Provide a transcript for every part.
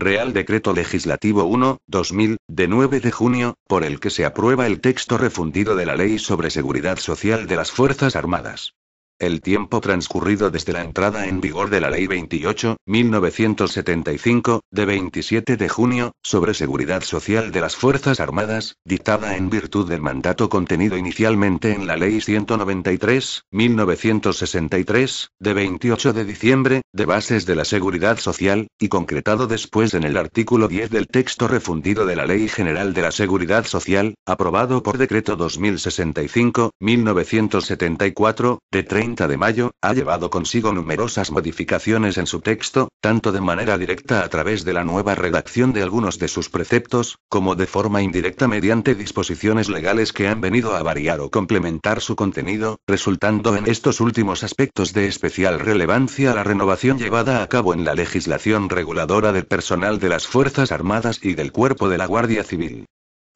Real Decreto Legislativo 1, 2000, de 9 de junio, por el que se aprueba el texto refundido de la Ley sobre Seguridad Social de las Fuerzas Armadas. El tiempo transcurrido desde la entrada en vigor de la Ley 28, 1975, de 27 de junio, sobre seguridad social de las Fuerzas Armadas, dictada en virtud del mandato contenido inicialmente en la Ley 193, 1963, de 28 de diciembre, de bases de la seguridad social, y concretado después en el artículo 10 del texto refundido de la Ley General de la Seguridad Social, aprobado por Decreto 2065, 1974, de 30 de mayo, ha llevado consigo numerosas modificaciones en su texto, tanto de manera directa a través de la nueva redacción de algunos de sus preceptos, como de forma indirecta mediante disposiciones legales que han venido a variar o complementar su contenido, resultando en estos últimos aspectos de especial relevancia la renovación llevada a cabo en la legislación reguladora del personal de las Fuerzas Armadas y del Cuerpo de la Guardia Civil.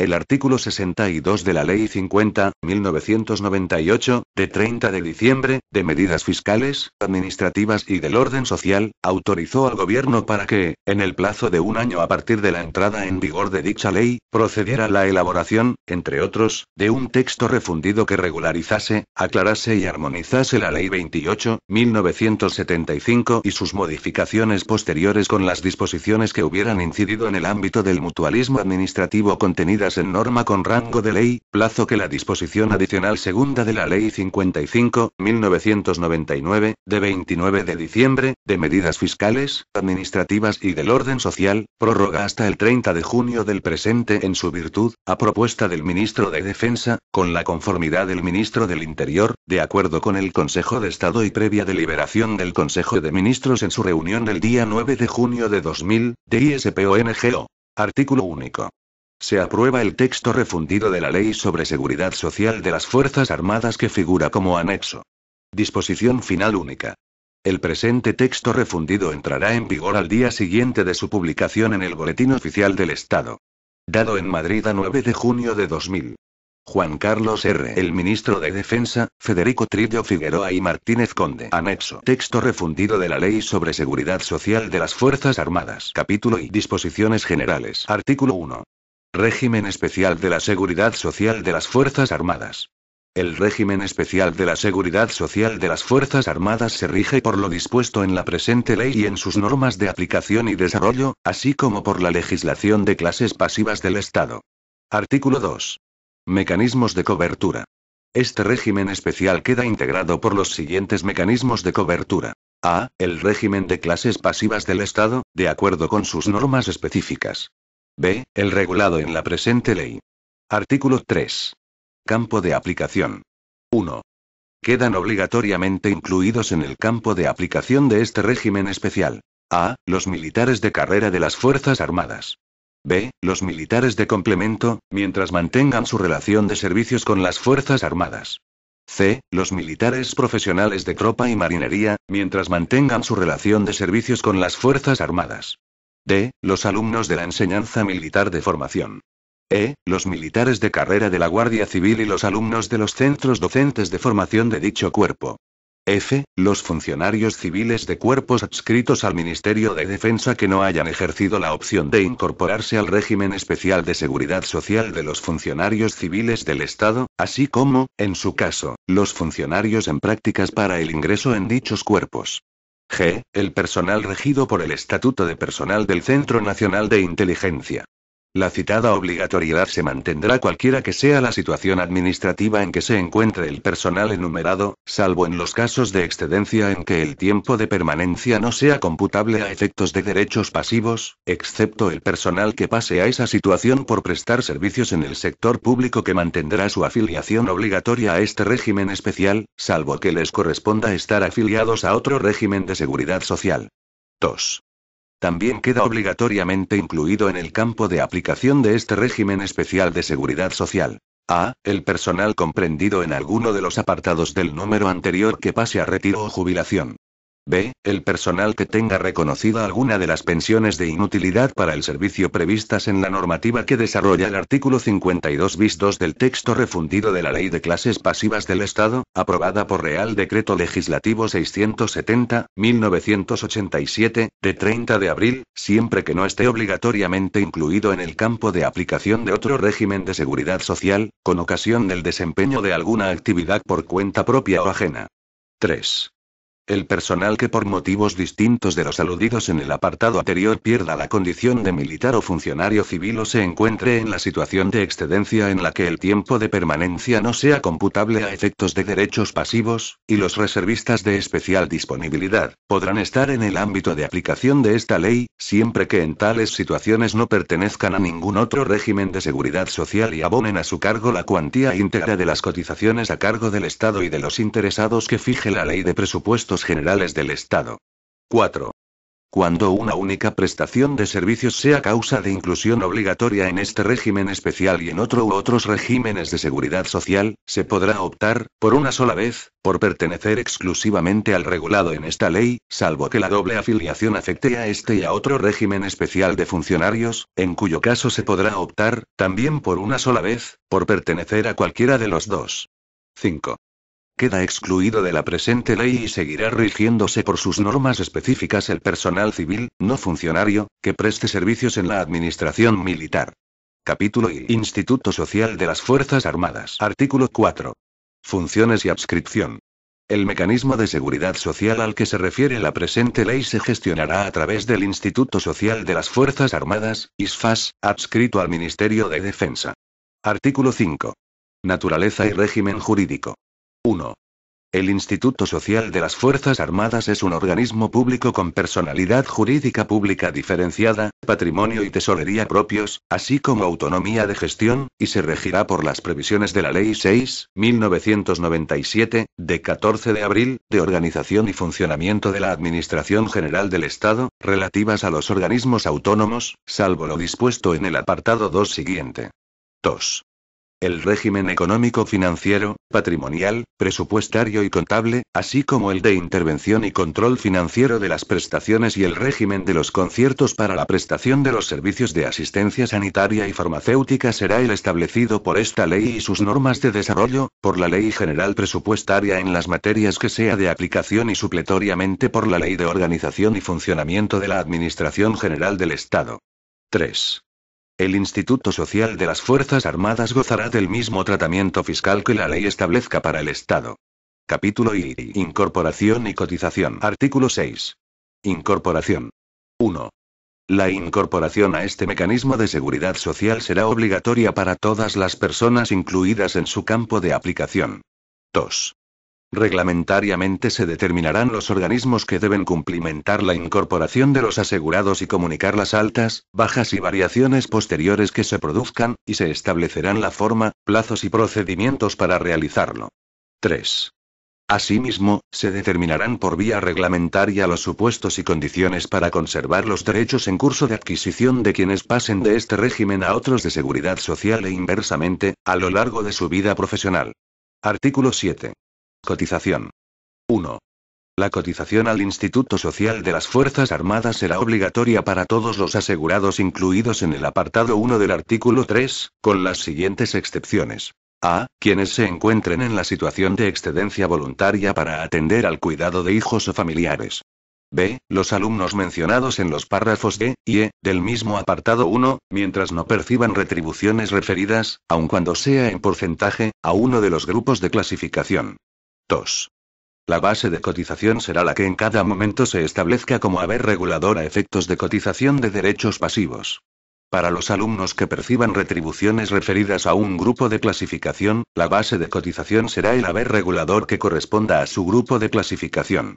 El artículo 62 de la Ley 50, 1998, de 30 de diciembre, de medidas fiscales, administrativas y del orden social, autorizó al Gobierno para que, en el plazo de un año a partir de la entrada en vigor de dicha ley, procediera a la elaboración, entre otros, de un texto refundido que regularizase, aclarase y armonizase la Ley 28, 1975 y sus modificaciones posteriores con las disposiciones que hubieran incidido en el ámbito del mutualismo administrativo contenidas en norma con rango de ley, plazo que la disposición adicional segunda de la Ley 55, 1999, de 29 de diciembre, de medidas fiscales, administrativas y del orden social, prorroga hasta el 30 de junio del presente en su virtud, a propuesta del ministro de Defensa, con la conformidad del ministro del Interior, de acuerdo con el Consejo de Estado y previa deliberación del Consejo de Ministros en su reunión del día 9 de junio de 2000, de ISPONGO. Artículo único. Se aprueba el texto refundido de la Ley sobre Seguridad Social de las Fuerzas Armadas que figura como anexo. Disposición final única. El presente texto refundido entrará en vigor al día siguiente de su publicación en el Boletín Oficial del Estado. Dado en Madrid a 9 de junio de 2000. Juan Carlos R. El ministro de Defensa, Federico Trillo Figueroa y Martínez Conde. Anexo. Texto refundido de la Ley sobre Seguridad Social de las Fuerzas Armadas. Capítulo y disposiciones generales. Artículo 1. Régimen Especial de la Seguridad Social de las Fuerzas Armadas. El régimen especial de la seguridad social de las Fuerzas Armadas se rige por lo dispuesto en la presente ley y en sus normas de aplicación y desarrollo, así como por la legislación de clases pasivas del Estado. Artículo 2. Mecanismos de cobertura. Este régimen especial queda integrado por los siguientes mecanismos de cobertura. A. El régimen de clases pasivas del Estado, de acuerdo con sus normas específicas. B. El regulado en la presente ley. Artículo 3. Campo de aplicación. 1. Quedan obligatoriamente incluidos en el campo de aplicación de este régimen especial. A. Los militares de carrera de las Fuerzas Armadas. B. Los militares de complemento, mientras mantengan su relación de servicios con las Fuerzas Armadas. C. Los militares profesionales de tropa y marinería, mientras mantengan su relación de servicios con las Fuerzas Armadas. D. Los alumnos de la enseñanza militar de formación. E. Los militares de carrera de la Guardia Civil y los alumnos de los centros docentes de formación de dicho cuerpo. F. Los funcionarios civiles de cuerpos adscritos al Ministerio de Defensa que no hayan ejercido la opción de incorporarse al régimen especial de seguridad social de los funcionarios civiles del Estado, así como, en su caso, los funcionarios en prácticas para el ingreso en dichos cuerpos. G. El personal regido por el Estatuto de Personal del Centro Nacional de Inteligencia. La citada obligatoriedad se mantendrá cualquiera que sea la situación administrativa en que se encuentre el personal enumerado, salvo en los casos de excedencia en que el tiempo de permanencia no sea computable a efectos de derechos pasivos, excepto el personal que pase a esa situación por prestar servicios en el sector público que mantendrá su afiliación obligatoria a este régimen especial, salvo que les corresponda estar afiliados a otro régimen de seguridad social. 2 también queda obligatoriamente incluido en el campo de aplicación de este régimen especial de seguridad social. A. El personal comprendido en alguno de los apartados del número anterior que pase a retiro o jubilación. B. El personal que tenga reconocida alguna de las pensiones de inutilidad para el servicio previstas en la normativa que desarrolla el artículo 52 bis 2 del texto refundido de la Ley de Clases Pasivas del Estado, aprobada por Real Decreto Legislativo 670-1987, de 30 de abril, siempre que no esté obligatoriamente incluido en el campo de aplicación de otro régimen de seguridad social, con ocasión del desempeño de alguna actividad por cuenta propia o ajena. 3. El personal que por motivos distintos de los aludidos en el apartado anterior pierda la condición de militar o funcionario civil o se encuentre en la situación de excedencia en la que el tiempo de permanencia no sea computable a efectos de derechos pasivos, y los reservistas de especial disponibilidad, podrán estar en el ámbito de aplicación de esta ley, siempre que en tales situaciones no pertenezcan a ningún otro régimen de seguridad social y abonen a su cargo la cuantía íntegra de las cotizaciones a cargo del Estado y de los interesados que fije la ley de presupuesto generales del Estado. 4. Cuando una única prestación de servicios sea causa de inclusión obligatoria en este régimen especial y en otro u otros regímenes de seguridad social, se podrá optar, por una sola vez, por pertenecer exclusivamente al regulado en esta ley, salvo que la doble afiliación afecte a este y a otro régimen especial de funcionarios, en cuyo caso se podrá optar, también por una sola vez, por pertenecer a cualquiera de los dos. 5. Queda excluido de la presente ley y seguirá rigiéndose por sus normas específicas el personal civil, no funcionario, que preste servicios en la administración militar. Capítulo I Instituto Social de las Fuerzas Armadas. Artículo 4. Funciones y adscripción. El mecanismo de seguridad social al que se refiere la presente ley se gestionará a través del Instituto Social de las Fuerzas Armadas, ISFAS, adscrito al Ministerio de Defensa. Artículo 5. Naturaleza y régimen jurídico. 1. El Instituto Social de las Fuerzas Armadas es un organismo público con personalidad jurídica pública diferenciada, patrimonio y tesorería propios, así como autonomía de gestión, y se regirá por las previsiones de la Ley 6, 1997, de 14 de abril, de organización y funcionamiento de la Administración General del Estado, relativas a los organismos autónomos, salvo lo dispuesto en el apartado 2 siguiente. 2 el régimen económico financiero, patrimonial, presupuestario y contable, así como el de intervención y control financiero de las prestaciones y el régimen de los conciertos para la prestación de los servicios de asistencia sanitaria y farmacéutica será el establecido por esta ley y sus normas de desarrollo, por la ley general presupuestaria en las materias que sea de aplicación y supletoriamente por la ley de organización y funcionamiento de la Administración General del Estado. 3. El Instituto Social de las Fuerzas Armadas gozará del mismo tratamiento fiscal que la ley establezca para el Estado. Capítulo I. Incorporación y cotización. Artículo 6. Incorporación. 1. La incorporación a este mecanismo de seguridad social será obligatoria para todas las personas incluidas en su campo de aplicación. 2. Reglamentariamente se determinarán los organismos que deben cumplimentar la incorporación de los asegurados y comunicar las altas, bajas y variaciones posteriores que se produzcan, y se establecerán la forma, plazos y procedimientos para realizarlo. 3. Asimismo, se determinarán por vía reglamentaria los supuestos y condiciones para conservar los derechos en curso de adquisición de quienes pasen de este régimen a otros de seguridad social e inversamente, a lo largo de su vida profesional. Artículo 7. Cotización. 1. La cotización al Instituto Social de las Fuerzas Armadas será obligatoria para todos los asegurados incluidos en el apartado 1 del artículo 3, con las siguientes excepciones. A. Quienes se encuentren en la situación de excedencia voluntaria para atender al cuidado de hijos o familiares. B. Los alumnos mencionados en los párrafos D y E del mismo apartado 1, mientras no perciban retribuciones referidas, aun cuando sea en porcentaje, a uno de los grupos de clasificación. 2. La base de cotización será la que en cada momento se establezca como haber regulador a efectos de cotización de derechos pasivos. Para los alumnos que perciban retribuciones referidas a un grupo de clasificación, la base de cotización será el haber regulador que corresponda a su grupo de clasificación.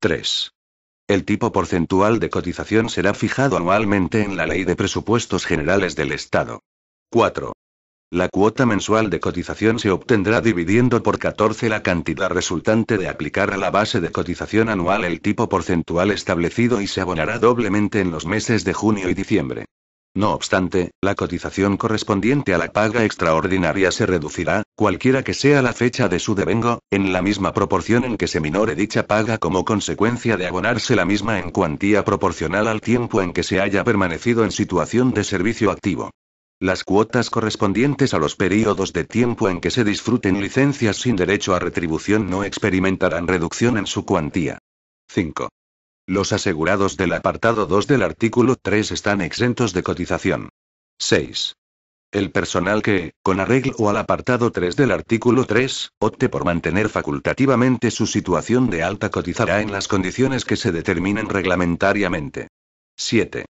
3. El tipo porcentual de cotización será fijado anualmente en la Ley de Presupuestos Generales del Estado. 4. La cuota mensual de cotización se obtendrá dividiendo por 14 la cantidad resultante de aplicar a la base de cotización anual el tipo porcentual establecido y se abonará doblemente en los meses de junio y diciembre. No obstante, la cotización correspondiente a la paga extraordinaria se reducirá, cualquiera que sea la fecha de su devengo, en la misma proporción en que se minore dicha paga como consecuencia de abonarse la misma en cuantía proporcional al tiempo en que se haya permanecido en situación de servicio activo. Las cuotas correspondientes a los períodos de tiempo en que se disfruten licencias sin derecho a retribución no experimentarán reducción en su cuantía. 5. Los asegurados del apartado 2 del artículo 3 están exentos de cotización. 6. El personal que, con arreglo al apartado 3 del artículo 3, opte por mantener facultativamente su situación de alta cotizará en las condiciones que se determinen reglamentariamente. 7.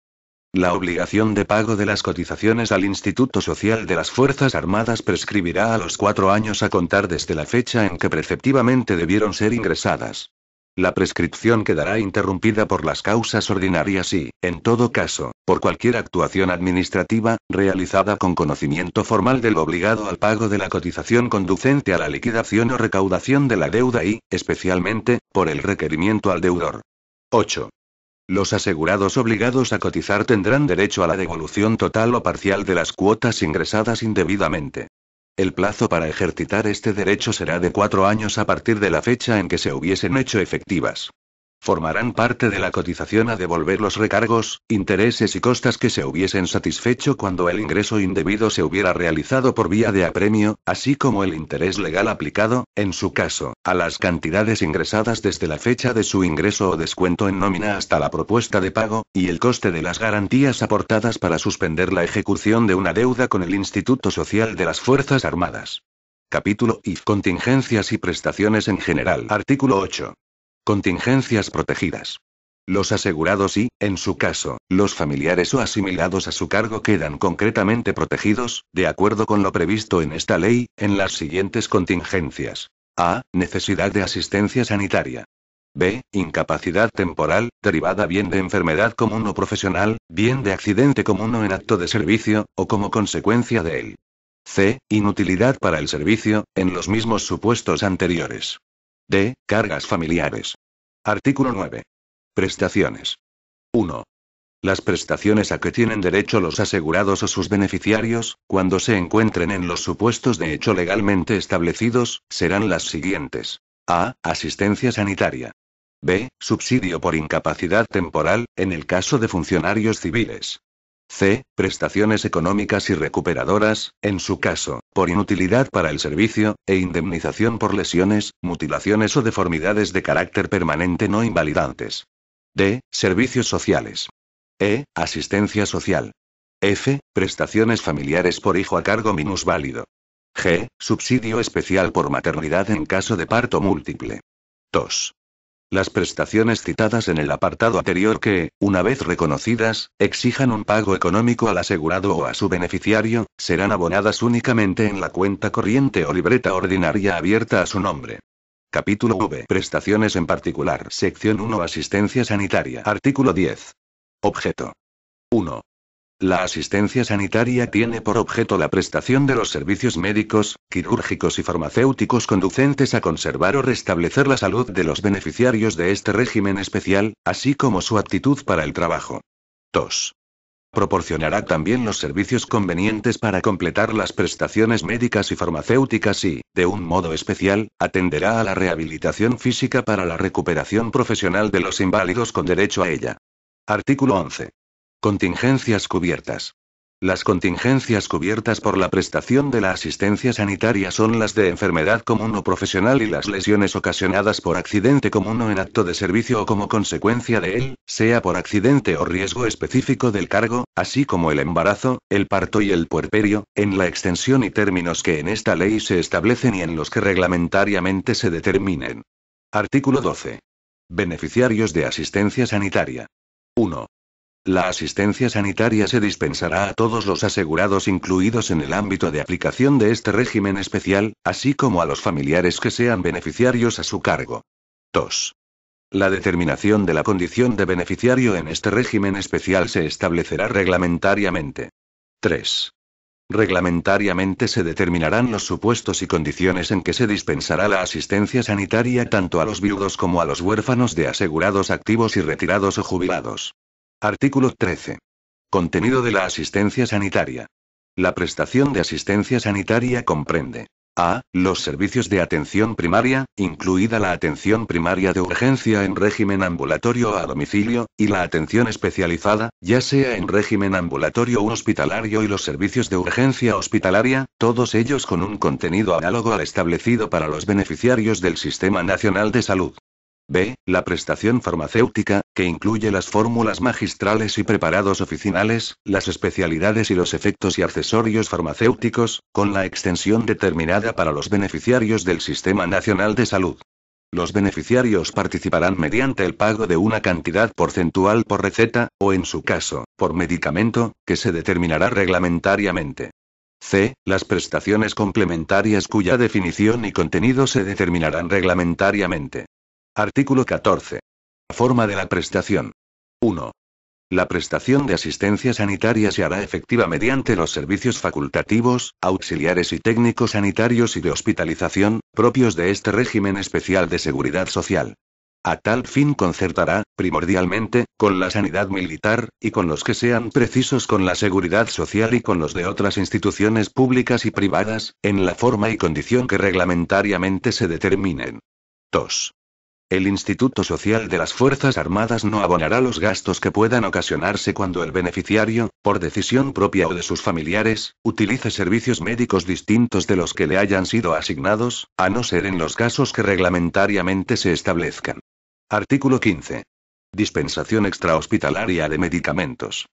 La obligación de pago de las cotizaciones al Instituto Social de las Fuerzas Armadas prescribirá a los cuatro años a contar desde la fecha en que preceptivamente debieron ser ingresadas. La prescripción quedará interrumpida por las causas ordinarias y, en todo caso, por cualquier actuación administrativa, realizada con conocimiento formal del obligado al pago de la cotización conducente a la liquidación o recaudación de la deuda y, especialmente, por el requerimiento al deudor. 8. Los asegurados obligados a cotizar tendrán derecho a la devolución total o parcial de las cuotas ingresadas indebidamente. El plazo para ejercitar este derecho será de cuatro años a partir de la fecha en que se hubiesen hecho efectivas formarán parte de la cotización a devolver los recargos, intereses y costas que se hubiesen satisfecho cuando el ingreso indebido se hubiera realizado por vía de apremio, así como el interés legal aplicado, en su caso, a las cantidades ingresadas desde la fecha de su ingreso o descuento en nómina hasta la propuesta de pago, y el coste de las garantías aportadas para suspender la ejecución de una deuda con el Instituto Social de las Fuerzas Armadas. Capítulo IF Contingencias y prestaciones en general. Artículo 8. Contingencias protegidas. Los asegurados y, en su caso, los familiares o asimilados a su cargo quedan concretamente protegidos, de acuerdo con lo previsto en esta ley, en las siguientes contingencias. A. Necesidad de asistencia sanitaria. B. Incapacidad temporal, derivada bien de enfermedad común o profesional, bien de accidente común o en acto de servicio, o como consecuencia de él. C. Inutilidad para el servicio, en los mismos supuestos anteriores cargas familiares. Artículo 9. Prestaciones. 1. Las prestaciones a que tienen derecho los asegurados o sus beneficiarios, cuando se encuentren en los supuestos de hecho legalmente establecidos, serán las siguientes. A. Asistencia sanitaria. B. Subsidio por incapacidad temporal, en el caso de funcionarios civiles. C. Prestaciones económicas y recuperadoras, en su caso, por inutilidad para el servicio, e indemnización por lesiones, mutilaciones o deformidades de carácter permanente no invalidantes. D. Servicios sociales. E. Asistencia social. F. Prestaciones familiares por hijo a cargo minusválido. G. Subsidio especial por maternidad en caso de parto múltiple. 2. Las prestaciones citadas en el apartado anterior que, una vez reconocidas, exijan un pago económico al asegurado o a su beneficiario, serán abonadas únicamente en la cuenta corriente o libreta ordinaria abierta a su nombre. Capítulo V. Prestaciones en particular. Sección 1. Asistencia sanitaria. Artículo 10. Objeto. 1. La asistencia sanitaria tiene por objeto la prestación de los servicios médicos, quirúrgicos y farmacéuticos conducentes a conservar o restablecer la salud de los beneficiarios de este régimen especial, así como su aptitud para el trabajo. 2. Proporcionará también los servicios convenientes para completar las prestaciones médicas y farmacéuticas y, de un modo especial, atenderá a la rehabilitación física para la recuperación profesional de los inválidos con derecho a ella. Artículo 11. Contingencias cubiertas. Las contingencias cubiertas por la prestación de la asistencia sanitaria son las de enfermedad común o profesional y las lesiones ocasionadas por accidente común o en acto de servicio o como consecuencia de él, sea por accidente o riesgo específico del cargo, así como el embarazo, el parto y el puerperio, en la extensión y términos que en esta ley se establecen y en los que reglamentariamente se determinen. Artículo 12. Beneficiarios de asistencia sanitaria. 1. La asistencia sanitaria se dispensará a todos los asegurados incluidos en el ámbito de aplicación de este régimen especial, así como a los familiares que sean beneficiarios a su cargo. 2. La determinación de la condición de beneficiario en este régimen especial se establecerá reglamentariamente. 3. Reglamentariamente se determinarán los supuestos y condiciones en que se dispensará la asistencia sanitaria tanto a los viudos como a los huérfanos de asegurados activos y retirados o jubilados. Artículo 13. Contenido de la asistencia sanitaria. La prestación de asistencia sanitaria comprende a. Los servicios de atención primaria, incluida la atención primaria de urgencia en régimen ambulatorio a domicilio, y la atención especializada, ya sea en régimen ambulatorio o hospitalario y los servicios de urgencia hospitalaria, todos ellos con un contenido análogo al establecido para los beneficiarios del Sistema Nacional de Salud. B. La prestación farmacéutica, que incluye las fórmulas magistrales y preparados oficinales, las especialidades y los efectos y accesorios farmacéuticos, con la extensión determinada para los beneficiarios del Sistema Nacional de Salud. Los beneficiarios participarán mediante el pago de una cantidad porcentual por receta, o en su caso, por medicamento, que se determinará reglamentariamente. C. Las prestaciones complementarias cuya definición y contenido se determinarán reglamentariamente. Artículo 14. Forma de la prestación. 1. La prestación de asistencia sanitaria se hará efectiva mediante los servicios facultativos, auxiliares y técnicos sanitarios y de hospitalización, propios de este régimen especial de seguridad social. A tal fin concertará, primordialmente, con la sanidad militar, y con los que sean precisos con la seguridad social y con los de otras instituciones públicas y privadas, en la forma y condición que reglamentariamente se determinen. 2. El Instituto Social de las Fuerzas Armadas no abonará los gastos que puedan ocasionarse cuando el beneficiario, por decisión propia o de sus familiares, utilice servicios médicos distintos de los que le hayan sido asignados, a no ser en los casos que reglamentariamente se establezcan. Artículo 15. Dispensación extrahospitalaria de medicamentos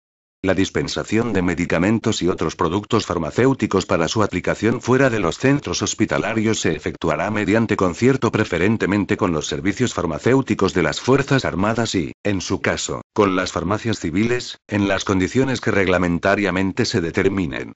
la dispensación de medicamentos y otros productos farmacéuticos para su aplicación fuera de los centros hospitalarios se efectuará mediante concierto preferentemente con los servicios farmacéuticos de las Fuerzas Armadas y, en su caso, con las farmacias civiles, en las condiciones que reglamentariamente se determinen.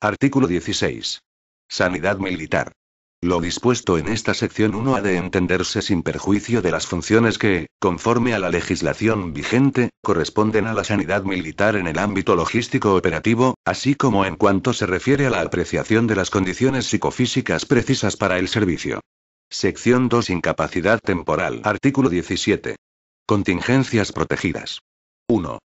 Artículo 16. Sanidad Militar. Lo dispuesto en esta sección 1 ha de entenderse sin perjuicio de las funciones que, conforme a la legislación vigente, corresponden a la sanidad militar en el ámbito logístico operativo, así como en cuanto se refiere a la apreciación de las condiciones psicofísicas precisas para el servicio. Sección 2 Incapacidad temporal. Artículo 17. Contingencias protegidas. 1.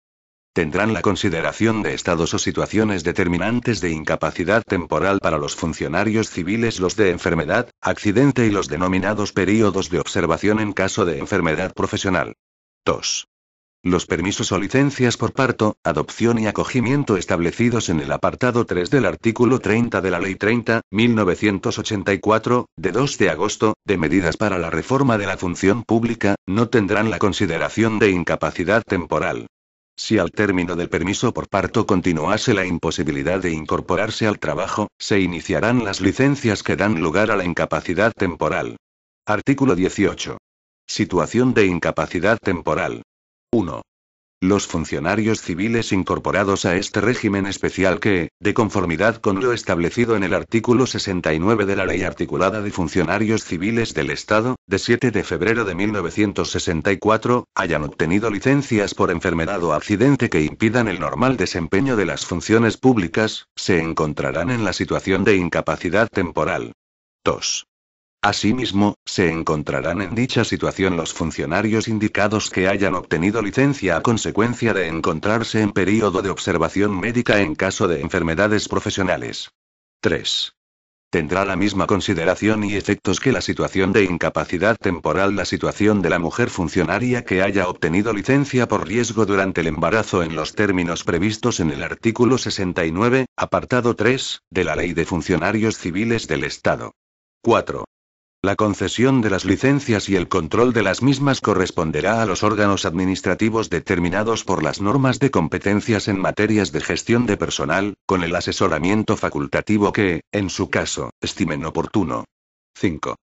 Tendrán la consideración de estados o situaciones determinantes de incapacidad temporal para los funcionarios civiles, los de enfermedad, accidente y los denominados períodos de observación en caso de enfermedad profesional. 2. Los permisos o licencias por parto, adopción y acogimiento establecidos en el apartado 3 del artículo 30 de la Ley 30, 1984, de 2 de agosto, de medidas para la reforma de la función pública, no tendrán la consideración de incapacidad temporal. Si al término del permiso por parto continuase la imposibilidad de incorporarse al trabajo, se iniciarán las licencias que dan lugar a la incapacidad temporal. Artículo 18. Situación de incapacidad temporal. 1 los funcionarios civiles incorporados a este régimen especial que, de conformidad con lo establecido en el artículo 69 de la Ley Articulada de Funcionarios Civiles del Estado, de 7 de febrero de 1964, hayan obtenido licencias por enfermedad o accidente que impidan el normal desempeño de las funciones públicas, se encontrarán en la situación de incapacidad temporal. 2. Asimismo, se encontrarán en dicha situación los funcionarios indicados que hayan obtenido licencia a consecuencia de encontrarse en período de observación médica en caso de enfermedades profesionales. 3. Tendrá la misma consideración y efectos que la situación de incapacidad temporal la situación de la mujer funcionaria que haya obtenido licencia por riesgo durante el embarazo en los términos previstos en el artículo 69, apartado 3, de la Ley de Funcionarios Civiles del Estado. 4. La concesión de las licencias y el control de las mismas corresponderá a los órganos administrativos determinados por las normas de competencias en materias de gestión de personal, con el asesoramiento facultativo que, en su caso, estimen oportuno. 5.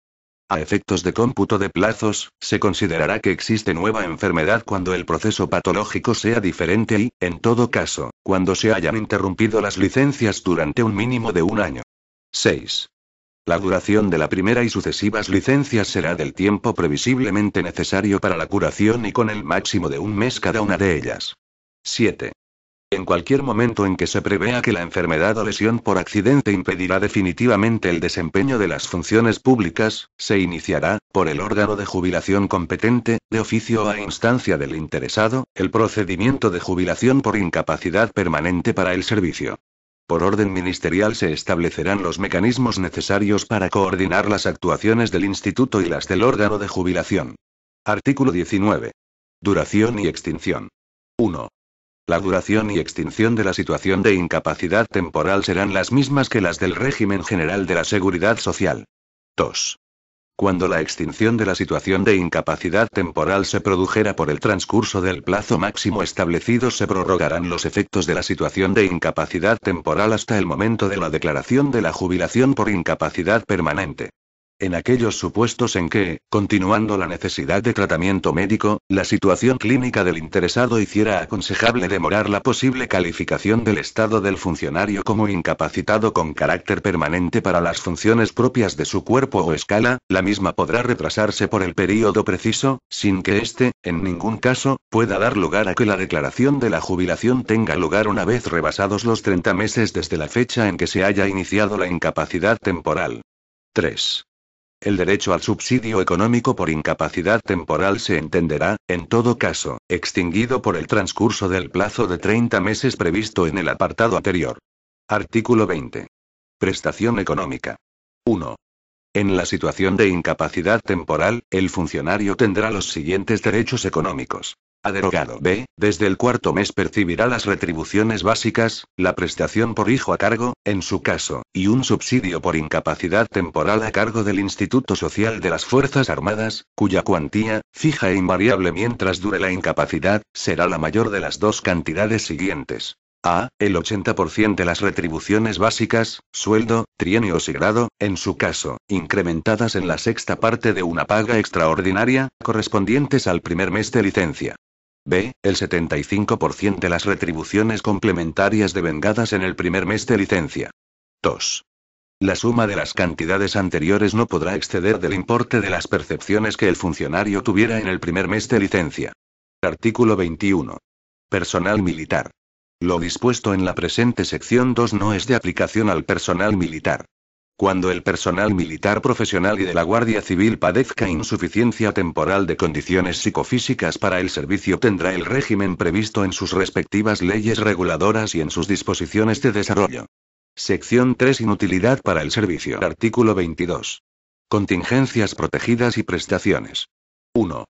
A efectos de cómputo de plazos, se considerará que existe nueva enfermedad cuando el proceso patológico sea diferente y, en todo caso, cuando se hayan interrumpido las licencias durante un mínimo de un año. 6. La duración de la primera y sucesivas licencias será del tiempo previsiblemente necesario para la curación y con el máximo de un mes cada una de ellas. 7. En cualquier momento en que se prevea que la enfermedad o lesión por accidente impedirá definitivamente el desempeño de las funciones públicas, se iniciará, por el órgano de jubilación competente, de oficio o a instancia del interesado, el procedimiento de jubilación por incapacidad permanente para el servicio. Por orden ministerial se establecerán los mecanismos necesarios para coordinar las actuaciones del instituto y las del órgano de jubilación. Artículo 19. Duración y extinción. 1. La duración y extinción de la situación de incapacidad temporal serán las mismas que las del régimen general de la seguridad social. 2. Cuando la extinción de la situación de incapacidad temporal se produjera por el transcurso del plazo máximo establecido, se prorrogarán los efectos de la situación de incapacidad temporal hasta el momento de la declaración de la jubilación por incapacidad permanente en aquellos supuestos en que, continuando la necesidad de tratamiento médico, la situación clínica del interesado hiciera aconsejable demorar la posible calificación del estado del funcionario como incapacitado con carácter permanente para las funciones propias de su cuerpo o escala, la misma podrá retrasarse por el período preciso, sin que éste, en ningún caso, pueda dar lugar a que la declaración de la jubilación tenga lugar una vez rebasados los 30 meses desde la fecha en que se haya iniciado la incapacidad temporal. 3. El derecho al subsidio económico por incapacidad temporal se entenderá, en todo caso, extinguido por el transcurso del plazo de 30 meses previsto en el apartado anterior. Artículo 20. Prestación económica. 1. En la situación de incapacidad temporal, el funcionario tendrá los siguientes derechos económicos. A derogado B, desde el cuarto mes percibirá las retribuciones básicas, la prestación por hijo a cargo, en su caso, y un subsidio por incapacidad temporal a cargo del Instituto Social de las Fuerzas Armadas, cuya cuantía, fija e invariable mientras dure la incapacidad, será la mayor de las dos cantidades siguientes. A. El 80% de las retribuciones básicas, sueldo, trienio y grado, en su caso, incrementadas en la sexta parte de una paga extraordinaria, correspondientes al primer mes de licencia. B. El 75% de las retribuciones complementarias devengadas en el primer mes de licencia. 2. La suma de las cantidades anteriores no podrá exceder del importe de las percepciones que el funcionario tuviera en el primer mes de licencia. Artículo 21. Personal militar. Lo dispuesto en la presente sección 2 no es de aplicación al personal militar. Cuando el personal militar profesional y de la Guardia Civil padezca insuficiencia temporal de condiciones psicofísicas para el servicio tendrá el régimen previsto en sus respectivas leyes reguladoras y en sus disposiciones de desarrollo. Sección 3 Inutilidad para el servicio. Artículo 22. Contingencias protegidas y prestaciones. 1.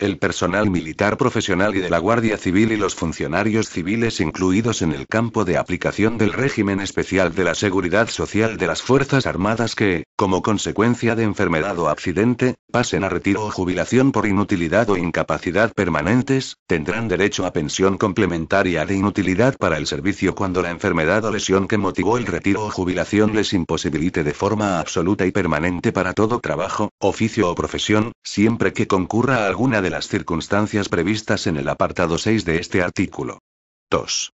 El personal militar profesional y de la Guardia Civil y los funcionarios civiles incluidos en el campo de aplicación del régimen especial de la seguridad social de las Fuerzas Armadas que, como consecuencia de enfermedad o accidente, pasen a retiro o jubilación por inutilidad o incapacidad permanentes, tendrán derecho a pensión complementaria de inutilidad para el servicio cuando la enfermedad o lesión que motivó el retiro o jubilación les imposibilite de forma absoluta y permanente para todo trabajo, oficio o profesión, siempre que concurra alguna de las circunstancias previstas en el apartado 6 de este artículo. 2.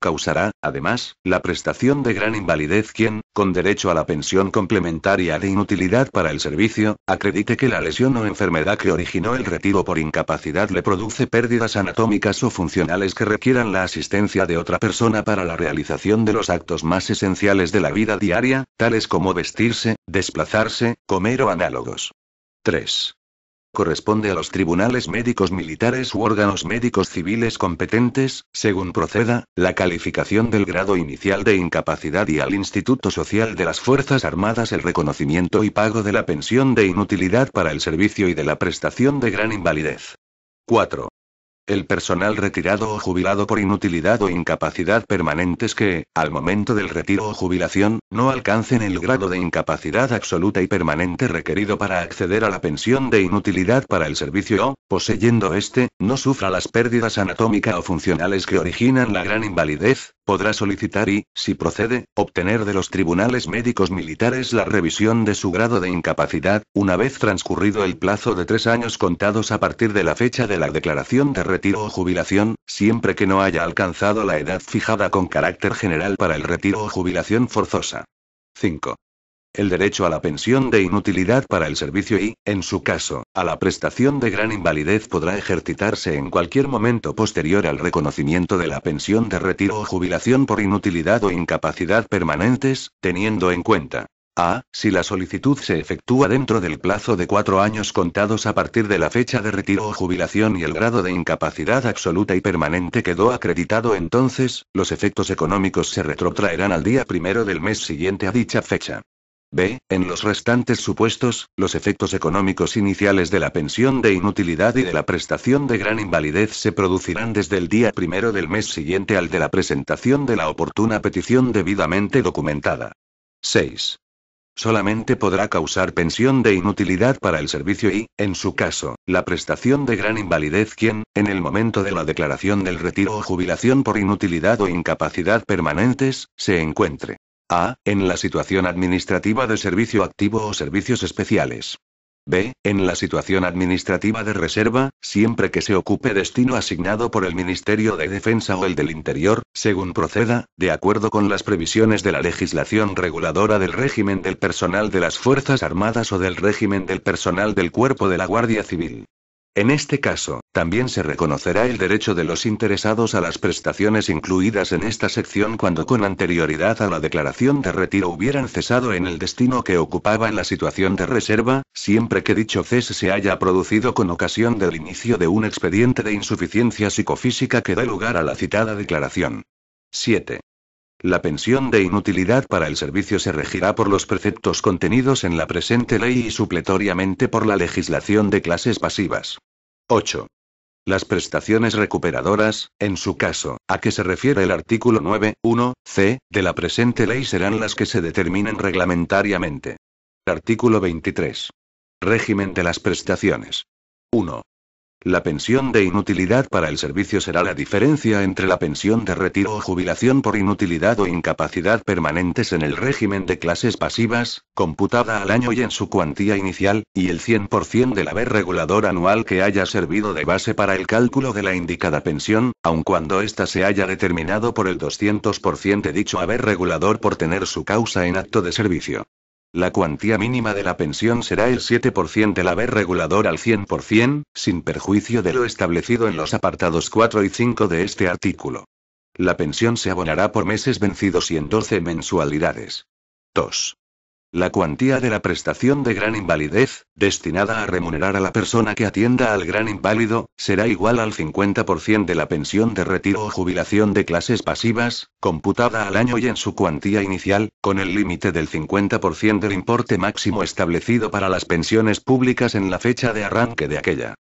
Causará, además, la prestación de gran invalidez quien, con derecho a la pensión complementaria de inutilidad para el servicio, acredite que la lesión o enfermedad que originó el retiro por incapacidad le produce pérdidas anatómicas o funcionales que requieran la asistencia de otra persona para la realización de los actos más esenciales de la vida diaria, tales como vestirse, desplazarse, comer o análogos. 3 corresponde a los tribunales médicos militares u órganos médicos civiles competentes, según proceda, la calificación del grado inicial de incapacidad y al Instituto Social de las Fuerzas Armadas el reconocimiento y pago de la pensión de inutilidad para el servicio y de la prestación de gran invalidez. 4. El personal retirado o jubilado por inutilidad o incapacidad permanentes que, al momento del retiro o jubilación, no alcancen el grado de incapacidad absoluta y permanente requerido para acceder a la pensión de inutilidad para el servicio o, poseyendo este, no sufra las pérdidas anatómicas o funcionales que originan la gran invalidez, Podrá solicitar y, si procede, obtener de los tribunales médicos militares la revisión de su grado de incapacidad, una vez transcurrido el plazo de tres años contados a partir de la fecha de la declaración de retiro o jubilación, siempre que no haya alcanzado la edad fijada con carácter general para el retiro o jubilación forzosa. 5 el derecho a la pensión de inutilidad para el servicio y, en su caso, a la prestación de gran invalidez podrá ejercitarse en cualquier momento posterior al reconocimiento de la pensión de retiro o jubilación por inutilidad o incapacidad permanentes, teniendo en cuenta a. Si la solicitud se efectúa dentro del plazo de cuatro años contados a partir de la fecha de retiro o jubilación y el grado de incapacidad absoluta y permanente quedó acreditado entonces, los efectos económicos se retrotraerán al día primero del mes siguiente a dicha fecha. B. En los restantes supuestos, los efectos económicos iniciales de la pensión de inutilidad y de la prestación de gran invalidez se producirán desde el día primero del mes siguiente al de la presentación de la oportuna petición debidamente documentada. 6. Solamente podrá causar pensión de inutilidad para el servicio y, en su caso, la prestación de gran invalidez quien, en el momento de la declaración del retiro o jubilación por inutilidad o incapacidad permanentes, se encuentre a. En la situación administrativa de servicio activo o servicios especiales. B. En la situación administrativa de reserva, siempre que se ocupe destino asignado por el Ministerio de Defensa o el del Interior, según proceda, de acuerdo con las previsiones de la legislación reguladora del régimen del personal de las Fuerzas Armadas o del régimen del personal del Cuerpo de la Guardia Civil. En este caso, también se reconocerá el derecho de los interesados a las prestaciones incluidas en esta sección cuando con anterioridad a la declaración de retiro hubieran cesado en el destino que en la situación de reserva, siempre que dicho cese se haya producido con ocasión del inicio de un expediente de insuficiencia psicofísica que dé lugar a la citada declaración. 7. La pensión de inutilidad para el servicio se regirá por los preceptos contenidos en la presente ley y supletoriamente por la legislación de clases pasivas. 8. Las prestaciones recuperadoras, en su caso, a que se refiere el artículo 9.1c de la presente ley serán las que se determinen reglamentariamente. Artículo 23. Régimen de las prestaciones. 1. La pensión de inutilidad para el servicio será la diferencia entre la pensión de retiro o jubilación por inutilidad o incapacidad permanentes en el régimen de clases pasivas, computada al año y en su cuantía inicial, y el 100% del haber regulador anual que haya servido de base para el cálculo de la indicada pensión, aun cuando ésta se haya determinado por el 200% de dicho haber regulador por tener su causa en acto de servicio. La cuantía mínima de la pensión será el 7% del haber regulador al 100%, sin perjuicio de lo establecido en los apartados 4 y 5 de este artículo. La pensión se abonará por meses vencidos y en 12 mensualidades. 2. La cuantía de la prestación de gran invalidez, destinada a remunerar a la persona que atienda al gran inválido, será igual al 50% de la pensión de retiro o jubilación de clases pasivas, computada al año y en su cuantía inicial, con el límite del 50% del importe máximo establecido para las pensiones públicas en la fecha de arranque de aquella.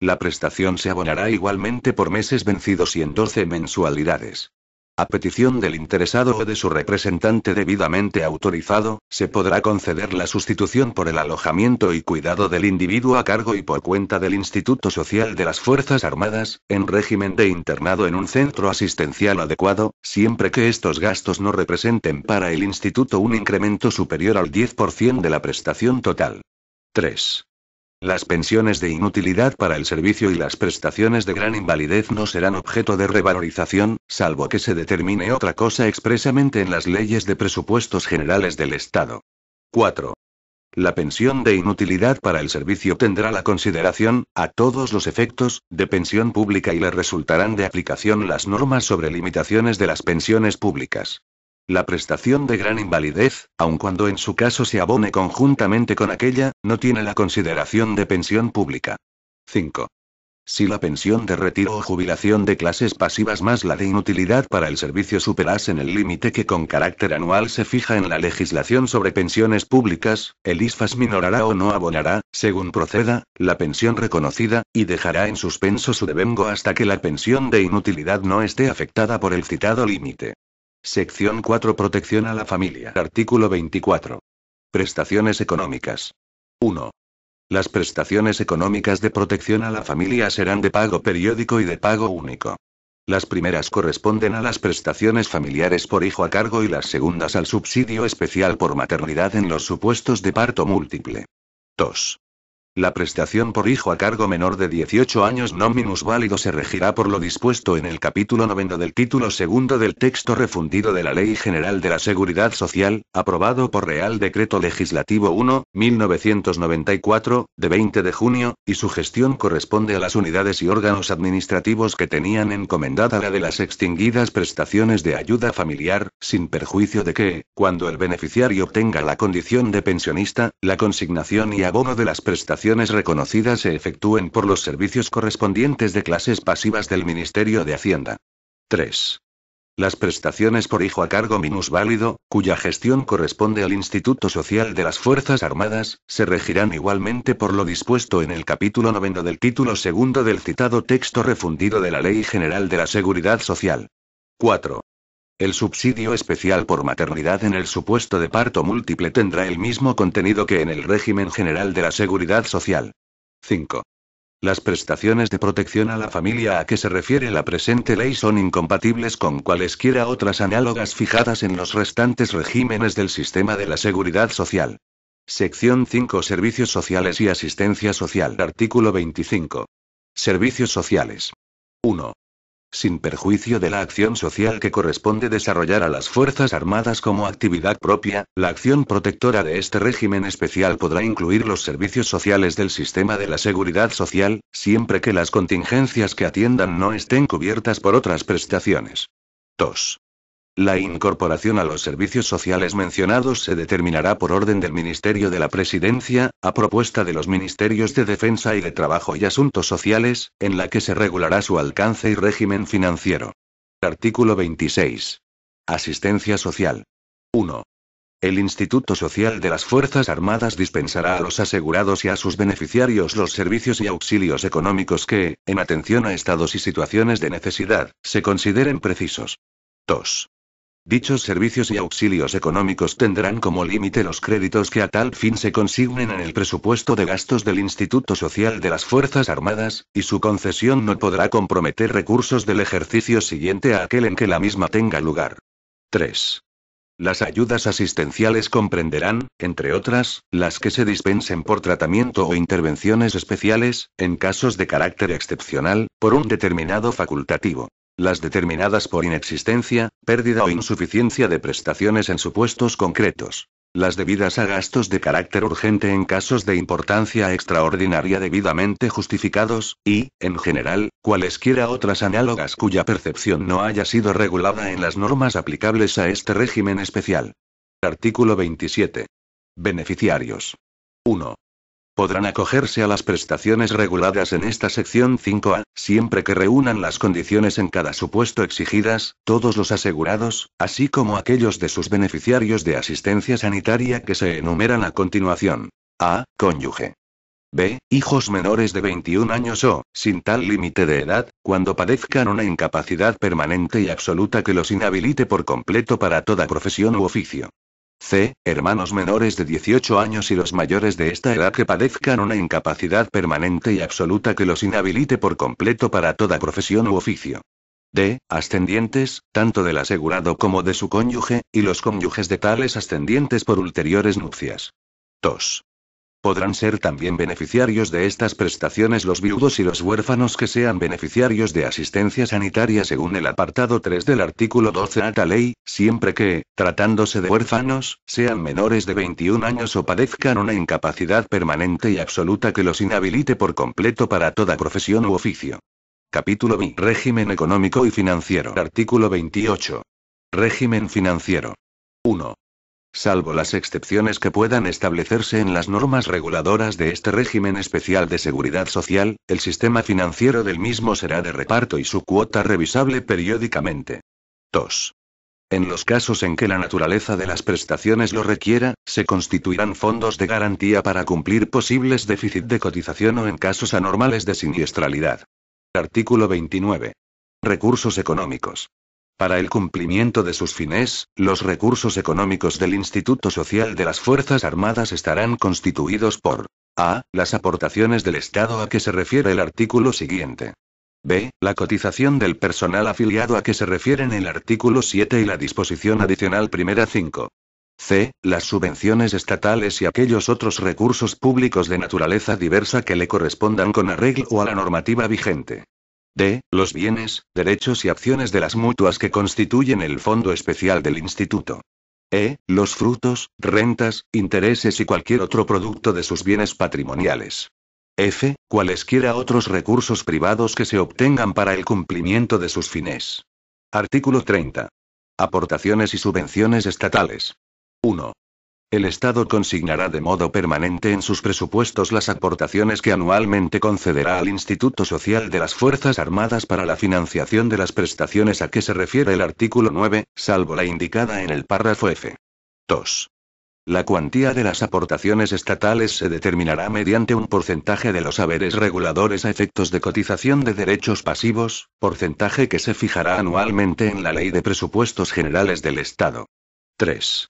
La prestación se abonará igualmente por meses vencidos y en 12 mensualidades. A petición del interesado o de su representante debidamente autorizado, se podrá conceder la sustitución por el alojamiento y cuidado del individuo a cargo y por cuenta del Instituto Social de las Fuerzas Armadas, en régimen de internado en un centro asistencial adecuado, siempre que estos gastos no representen para el instituto un incremento superior al 10% de la prestación total. 3. Las pensiones de inutilidad para el servicio y las prestaciones de gran invalidez no serán objeto de revalorización, salvo que se determine otra cosa expresamente en las leyes de presupuestos generales del Estado. 4. La pensión de inutilidad para el servicio tendrá la consideración, a todos los efectos, de pensión pública y le resultarán de aplicación las normas sobre limitaciones de las pensiones públicas. La prestación de gran invalidez, aun cuando en su caso se abone conjuntamente con aquella, no tiene la consideración de pensión pública. 5. Si la pensión de retiro o jubilación de clases pasivas más la de inutilidad para el servicio superasen el límite que con carácter anual se fija en la legislación sobre pensiones públicas, el ISFAS minorará o no abonará, según proceda, la pensión reconocida, y dejará en suspenso su devengo hasta que la pensión de inutilidad no esté afectada por el citado límite. Sección 4 Protección a la familia. Artículo 24. Prestaciones económicas. 1. Las prestaciones económicas de protección a la familia serán de pago periódico y de pago único. Las primeras corresponden a las prestaciones familiares por hijo a cargo y las segundas al subsidio especial por maternidad en los supuestos de parto múltiple. 2. La prestación por hijo a cargo menor de 18 años no válido se regirá por lo dispuesto en el capítulo noveno del título segundo del texto refundido de la Ley General de la Seguridad Social, aprobado por Real Decreto Legislativo 1, 1994, de 20 de junio, y su gestión corresponde a las unidades y órganos administrativos que tenían encomendada la de las extinguidas prestaciones de ayuda familiar, sin perjuicio de que, cuando el beneficiario obtenga la condición de pensionista, la consignación y abono de las prestaciones reconocidas se efectúen por los servicios correspondientes de clases pasivas del Ministerio de Hacienda. 3. Las prestaciones por hijo a cargo minusválido, cuya gestión corresponde al Instituto Social de las Fuerzas Armadas, se regirán igualmente por lo dispuesto en el capítulo noveno del título segundo del citado texto refundido de la Ley General de la Seguridad Social. 4. El subsidio especial por maternidad en el supuesto de parto múltiple tendrá el mismo contenido que en el régimen general de la seguridad social. 5. Las prestaciones de protección a la familia a que se refiere la presente ley son incompatibles con cualesquiera otras análogas fijadas en los restantes regímenes del sistema de la seguridad social. Sección 5 Servicios sociales y asistencia social. Artículo 25. Servicios sociales. 1 sin perjuicio de la acción social que corresponde desarrollar a las Fuerzas Armadas como actividad propia, la acción protectora de este régimen especial podrá incluir los servicios sociales del sistema de la seguridad social, siempre que las contingencias que atiendan no estén cubiertas por otras prestaciones. 2. La incorporación a los servicios sociales mencionados se determinará por orden del Ministerio de la Presidencia, a propuesta de los Ministerios de Defensa y de Trabajo y Asuntos Sociales, en la que se regulará su alcance y régimen financiero. Artículo 26. Asistencia Social. 1. El Instituto Social de las Fuerzas Armadas dispensará a los asegurados y a sus beneficiarios los servicios y auxilios económicos que, en atención a estados y situaciones de necesidad, se consideren precisos. 2. Dichos servicios y auxilios económicos tendrán como límite los créditos que a tal fin se consignen en el presupuesto de gastos del Instituto Social de las Fuerzas Armadas, y su concesión no podrá comprometer recursos del ejercicio siguiente a aquel en que la misma tenga lugar. 3. Las ayudas asistenciales comprenderán, entre otras, las que se dispensen por tratamiento o intervenciones especiales, en casos de carácter excepcional, por un determinado facultativo las determinadas por inexistencia, pérdida o insuficiencia de prestaciones en supuestos concretos. Las debidas a gastos de carácter urgente en casos de importancia extraordinaria debidamente justificados, y, en general, cualesquiera otras análogas cuya percepción no haya sido regulada en las normas aplicables a este régimen especial. Artículo 27. Beneficiarios. 1. Podrán acogerse a las prestaciones reguladas en esta sección 5A, siempre que reúnan las condiciones en cada supuesto exigidas, todos los asegurados, así como aquellos de sus beneficiarios de asistencia sanitaria que se enumeran a continuación. A. Cónyuge. B. Hijos menores de 21 años o, sin tal límite de edad, cuando padezcan una incapacidad permanente y absoluta que los inhabilite por completo para toda profesión u oficio. C. Hermanos menores de 18 años y los mayores de esta edad que padezcan una incapacidad permanente y absoluta que los inhabilite por completo para toda profesión u oficio. D. Ascendientes, tanto del asegurado como de su cónyuge, y los cónyuges de tales ascendientes por ulteriores nupcias. 2. Podrán ser también beneficiarios de estas prestaciones los viudos y los huérfanos que sean beneficiarios de asistencia sanitaria según el apartado 3 del artículo 12 de la ley, siempre que, tratándose de huérfanos, sean menores de 21 años o padezcan una incapacidad permanente y absoluta que los inhabilite por completo para toda profesión u oficio. Capítulo B. Régimen económico y financiero. Artículo 28. Régimen financiero. 1 salvo las excepciones que puedan establecerse en las normas reguladoras de este régimen especial de seguridad social, el sistema financiero del mismo será de reparto y su cuota revisable periódicamente. 2. En los casos en que la naturaleza de las prestaciones lo requiera, se constituirán fondos de garantía para cumplir posibles déficit de cotización o en casos anormales de siniestralidad. Artículo 29. Recursos económicos. Para el cumplimiento de sus fines, los recursos económicos del Instituto Social de las Fuerzas Armadas estarán constituidos por a. Las aportaciones del Estado a que se refiere el artículo siguiente. B. La cotización del personal afiliado a que se refieren el artículo 7 y la disposición adicional primera 5. C. Las subvenciones estatales y aquellos otros recursos públicos de naturaleza diversa que le correspondan con arreglo a la normativa vigente. D. Los bienes, derechos y acciones de las mutuas que constituyen el fondo especial del Instituto. E. Los frutos, rentas, intereses y cualquier otro producto de sus bienes patrimoniales. F. Cualesquiera otros recursos privados que se obtengan para el cumplimiento de sus fines. Artículo 30. Aportaciones y subvenciones estatales. 1. El Estado consignará de modo permanente en sus presupuestos las aportaciones que anualmente concederá al Instituto Social de las Fuerzas Armadas para la financiación de las prestaciones a que se refiere el artículo 9, salvo la indicada en el párrafo F. 2. La cuantía de las aportaciones estatales se determinará mediante un porcentaje de los haberes reguladores a efectos de cotización de derechos pasivos, porcentaje que se fijará anualmente en la Ley de Presupuestos Generales del Estado. 3.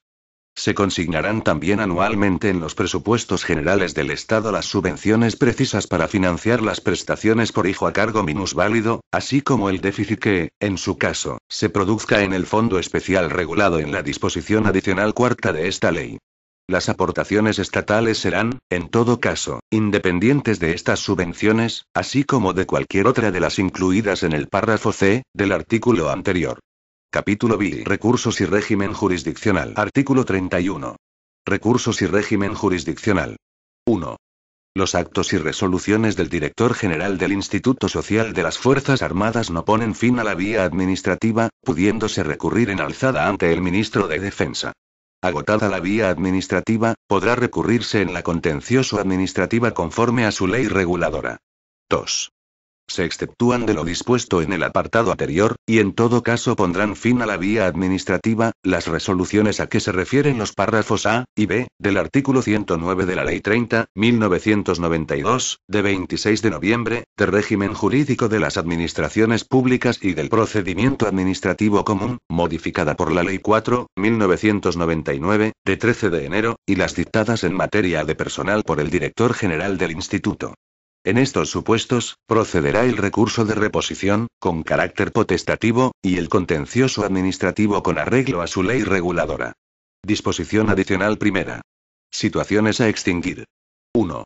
Se consignarán también anualmente en los presupuestos generales del Estado las subvenciones precisas para financiar las prestaciones por hijo a cargo minusválido, así como el déficit que, en su caso, se produzca en el fondo especial regulado en la disposición adicional cuarta de esta ley. Las aportaciones estatales serán, en todo caso, independientes de estas subvenciones, así como de cualquier otra de las incluidas en el párrafo C del artículo anterior. Capítulo B. Recursos y régimen jurisdiccional. Artículo 31. Recursos y régimen jurisdiccional. 1. Los actos y resoluciones del director general del Instituto Social de las Fuerzas Armadas no ponen fin a la vía administrativa, pudiéndose recurrir en alzada ante el ministro de Defensa. Agotada la vía administrativa, podrá recurrirse en la contencioso administrativa conforme a su ley reguladora. 2 se exceptúan de lo dispuesto en el apartado anterior, y en todo caso pondrán fin a la vía administrativa, las resoluciones a que se refieren los párrafos A y B, del artículo 109 de la Ley 30, 1992, de 26 de noviembre, de régimen jurídico de las administraciones públicas y del procedimiento administrativo común, modificada por la Ley 4, 1999, de 13 de enero, y las dictadas en materia de personal por el director general del Instituto. En estos supuestos, procederá el recurso de reposición, con carácter potestativo, y el contencioso administrativo con arreglo a su ley reguladora. Disposición adicional primera. Situaciones a extinguir. 1.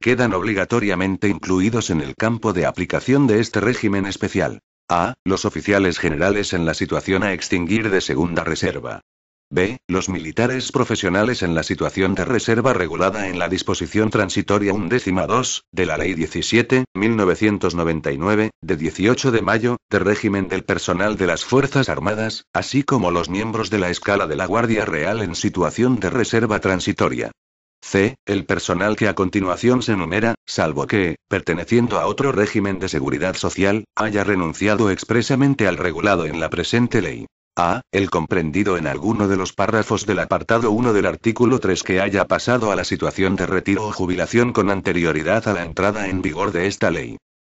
Quedan obligatoriamente incluidos en el campo de aplicación de este régimen especial. A. Los oficiales generales en la situación a extinguir de segunda reserva. B. Los militares profesionales en la situación de reserva regulada en la disposición transitoria undécima de la Ley 17, 1999, de 18 de mayo, de régimen del personal de las Fuerzas Armadas, así como los miembros de la escala de la Guardia Real en situación de reserva transitoria. C. El personal que a continuación se enumera, salvo que, perteneciendo a otro régimen de seguridad social, haya renunciado expresamente al regulado en la presente ley. A. Ah, el comprendido en alguno de los párrafos del apartado 1 del artículo 3 que haya pasado a la situación de retiro o jubilación con anterioridad a la entrada en vigor de esta ley.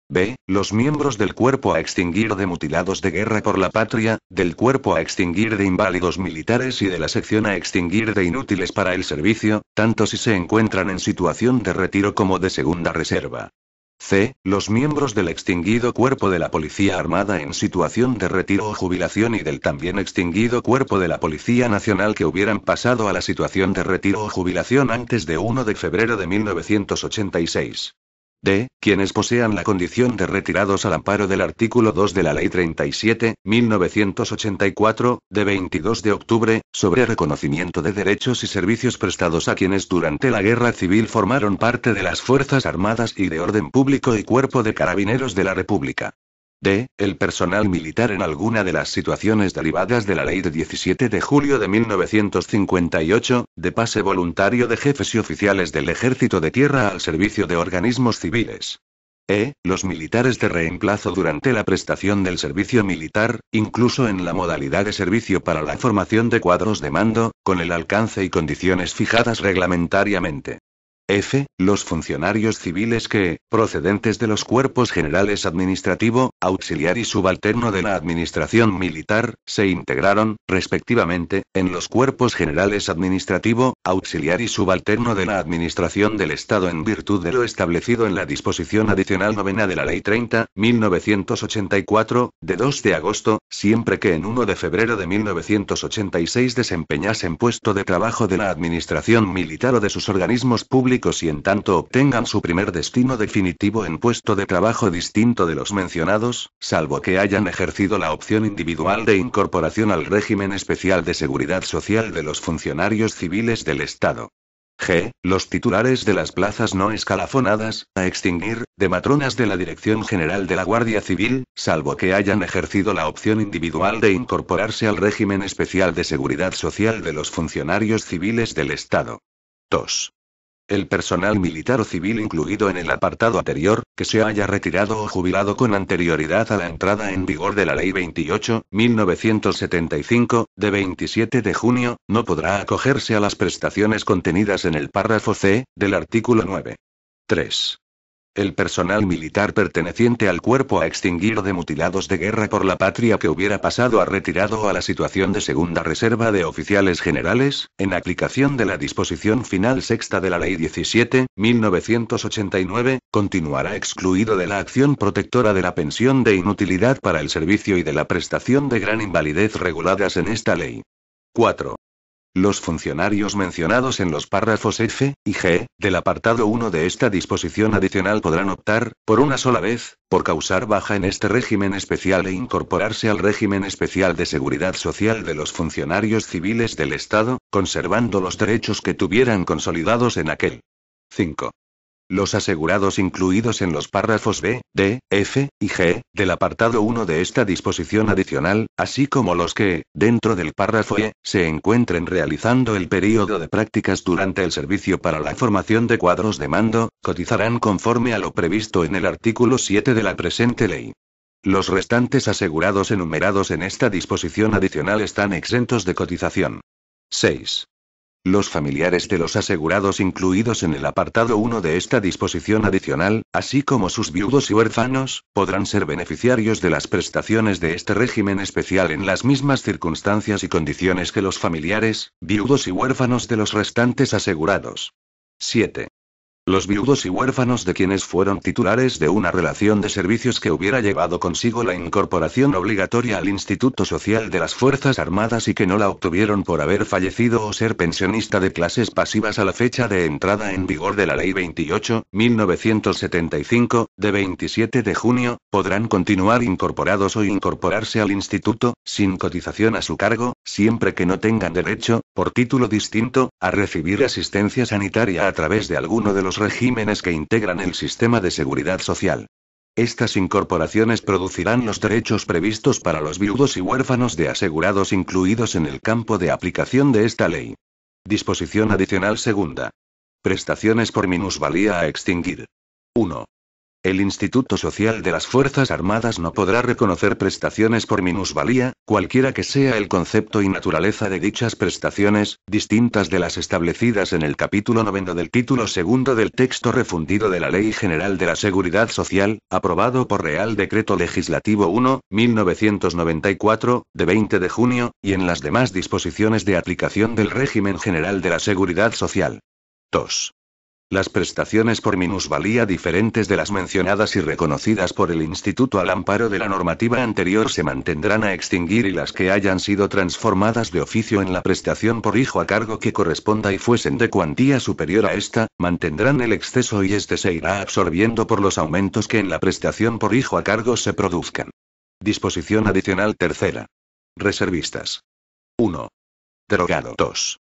B. Los miembros del cuerpo a extinguir de mutilados de guerra por la patria, del cuerpo a extinguir de inválidos militares y de la sección a extinguir de inútiles para el servicio, tanto si se encuentran en situación de retiro como de segunda reserva. C. Los miembros del extinguido Cuerpo de la Policía Armada en situación de retiro o jubilación y del también extinguido Cuerpo de la Policía Nacional que hubieran pasado a la situación de retiro o jubilación antes de 1 de febrero de 1986. D. Quienes posean la condición de retirados al amparo del artículo 2 de la Ley 37, 1984, de 22 de octubre, sobre reconocimiento de derechos y servicios prestados a quienes durante la Guerra Civil formaron parte de las Fuerzas Armadas y de Orden Público y Cuerpo de Carabineros de la República. D. El personal militar en alguna de las situaciones derivadas de la ley de 17 de julio de 1958, de pase voluntario de jefes y oficiales del ejército de tierra al servicio de organismos civiles. E. Los militares de reemplazo durante la prestación del servicio militar, incluso en la modalidad de servicio para la formación de cuadros de mando, con el alcance y condiciones fijadas reglamentariamente. F. Los funcionarios civiles que, procedentes de los cuerpos generales administrativo, auxiliar y subalterno de la administración militar, se integraron, respectivamente, en los cuerpos generales administrativo, auxiliar y subalterno de la administración del Estado en virtud de lo establecido en la disposición adicional novena de la Ley 30, 1984, de 2 de agosto, siempre que en 1 de febrero de 1986 desempeñasen puesto de trabajo de la administración militar o de sus organismos públicos y en tanto obtengan su primer destino definitivo en puesto de trabajo distinto de los mencionados, salvo que hayan ejercido la opción individual de incorporación al régimen especial de seguridad social de los funcionarios civiles del Estado. G. Los titulares de las plazas no escalafonadas, a extinguir, de matronas de la Dirección General de la Guardia Civil, salvo que hayan ejercido la opción individual de incorporarse al régimen especial de seguridad social de los funcionarios civiles del Estado. 2. El personal militar o civil incluido en el apartado anterior, que se haya retirado o jubilado con anterioridad a la entrada en vigor de la Ley 28, 1975, de 27 de junio, no podrá acogerse a las prestaciones contenidas en el párrafo C, del artículo 9. 3 el personal militar perteneciente al cuerpo a extinguir de mutilados de guerra por la patria que hubiera pasado a retirado a la situación de segunda reserva de oficiales generales, en aplicación de la disposición final sexta de la Ley 17, 1989, continuará excluido de la acción protectora de la pensión de inutilidad para el servicio y de la prestación de gran invalidez reguladas en esta ley. 4. Los funcionarios mencionados en los párrafos F y G del apartado 1 de esta disposición adicional podrán optar, por una sola vez, por causar baja en este régimen especial e incorporarse al régimen especial de seguridad social de los funcionarios civiles del Estado, conservando los derechos que tuvieran consolidados en aquel. 5. Los asegurados incluidos en los párrafos B, D, F y G del apartado 1 de esta disposición adicional, así como los que, dentro del párrafo E, se encuentren realizando el periodo de prácticas durante el servicio para la formación de cuadros de mando, cotizarán conforme a lo previsto en el artículo 7 de la presente ley. Los restantes asegurados enumerados en esta disposición adicional están exentos de cotización. 6. Los familiares de los asegurados incluidos en el apartado 1 de esta disposición adicional, así como sus viudos y huérfanos, podrán ser beneficiarios de las prestaciones de este régimen especial en las mismas circunstancias y condiciones que los familiares, viudos y huérfanos de los restantes asegurados. 7. Los viudos y huérfanos de quienes fueron titulares de una relación de servicios que hubiera llevado consigo la incorporación obligatoria al Instituto Social de las Fuerzas Armadas y que no la obtuvieron por haber fallecido o ser pensionista de clases pasivas a la fecha de entrada en vigor de la Ley 28, 1975, de 27 de junio, podrán continuar incorporados o incorporarse al Instituto, sin cotización a su cargo, siempre que no tengan derecho, por título distinto, a recibir asistencia sanitaria a través de alguno de los regímenes que integran el sistema de seguridad social. Estas incorporaciones producirán los derechos previstos para los viudos y huérfanos de asegurados incluidos en el campo de aplicación de esta ley. Disposición adicional segunda. Prestaciones por minusvalía a extinguir. 1. El Instituto Social de las Fuerzas Armadas no podrá reconocer prestaciones por minusvalía, cualquiera que sea el concepto y naturaleza de dichas prestaciones, distintas de las establecidas en el capítulo noveno del título segundo del texto refundido de la Ley General de la Seguridad Social, aprobado por Real Decreto Legislativo 1, 1994, de 20 de junio, y en las demás disposiciones de aplicación del régimen general de la Seguridad Social. 2. Las prestaciones por minusvalía diferentes de las mencionadas y reconocidas por el Instituto al amparo de la normativa anterior se mantendrán a extinguir y las que hayan sido transformadas de oficio en la prestación por hijo a cargo que corresponda y fuesen de cuantía superior a esta, mantendrán el exceso y este se irá absorbiendo por los aumentos que en la prestación por hijo a cargo se produzcan. Disposición adicional tercera. Reservistas. 1. Drogado. 2.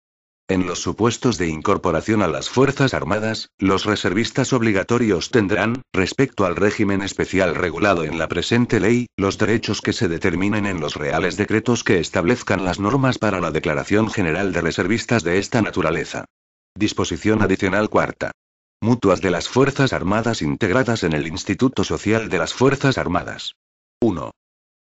En los supuestos de incorporación a las Fuerzas Armadas, los reservistas obligatorios tendrán, respecto al régimen especial regulado en la presente ley, los derechos que se determinen en los reales decretos que establezcan las normas para la Declaración General de Reservistas de esta naturaleza. Disposición adicional cuarta. Mutuas de las Fuerzas Armadas integradas en el Instituto Social de las Fuerzas Armadas. 1.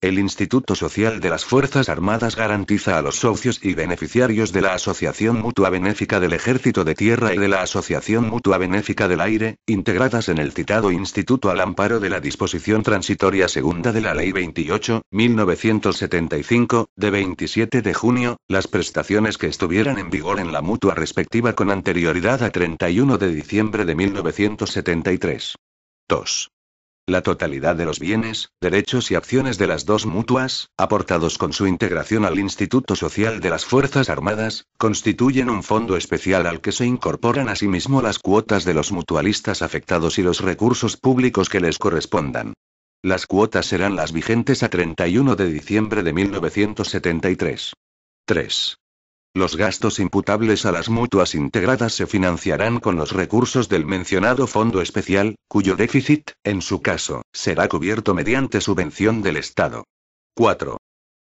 El Instituto Social de las Fuerzas Armadas garantiza a los socios y beneficiarios de la Asociación Mutua Benéfica del Ejército de Tierra y de la Asociación Mutua Benéfica del Aire, integradas en el citado instituto al amparo de la disposición transitoria segunda de la Ley 28, 1975, de 27 de junio, las prestaciones que estuvieran en vigor en la mutua respectiva con anterioridad a 31 de diciembre de 1973. 2. La totalidad de los bienes, derechos y acciones de las dos mutuas, aportados con su integración al Instituto Social de las Fuerzas Armadas, constituyen un fondo especial al que se incorporan asimismo las cuotas de los mutualistas afectados y los recursos públicos que les correspondan. Las cuotas serán las vigentes a 31 de diciembre de 1973. 3. Los gastos imputables a las mutuas integradas se financiarán con los recursos del mencionado fondo especial, cuyo déficit, en su caso, será cubierto mediante subvención del Estado. 4.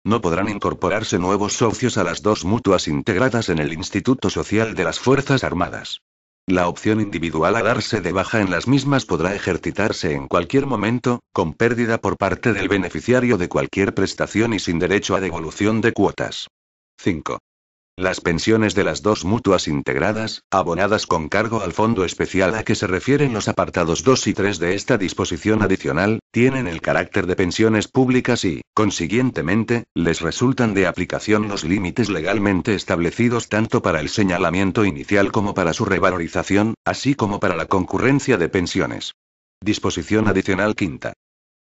No podrán incorporarse nuevos socios a las dos mutuas integradas en el Instituto Social de las Fuerzas Armadas. La opción individual a darse de baja en las mismas podrá ejercitarse en cualquier momento, con pérdida por parte del beneficiario de cualquier prestación y sin derecho a devolución de cuotas. 5. Las pensiones de las dos mutuas integradas, abonadas con cargo al fondo especial a que se refieren los apartados 2 y 3 de esta disposición adicional, tienen el carácter de pensiones públicas y, consiguientemente, les resultan de aplicación los límites legalmente establecidos tanto para el señalamiento inicial como para su revalorización, así como para la concurrencia de pensiones. Disposición adicional quinta.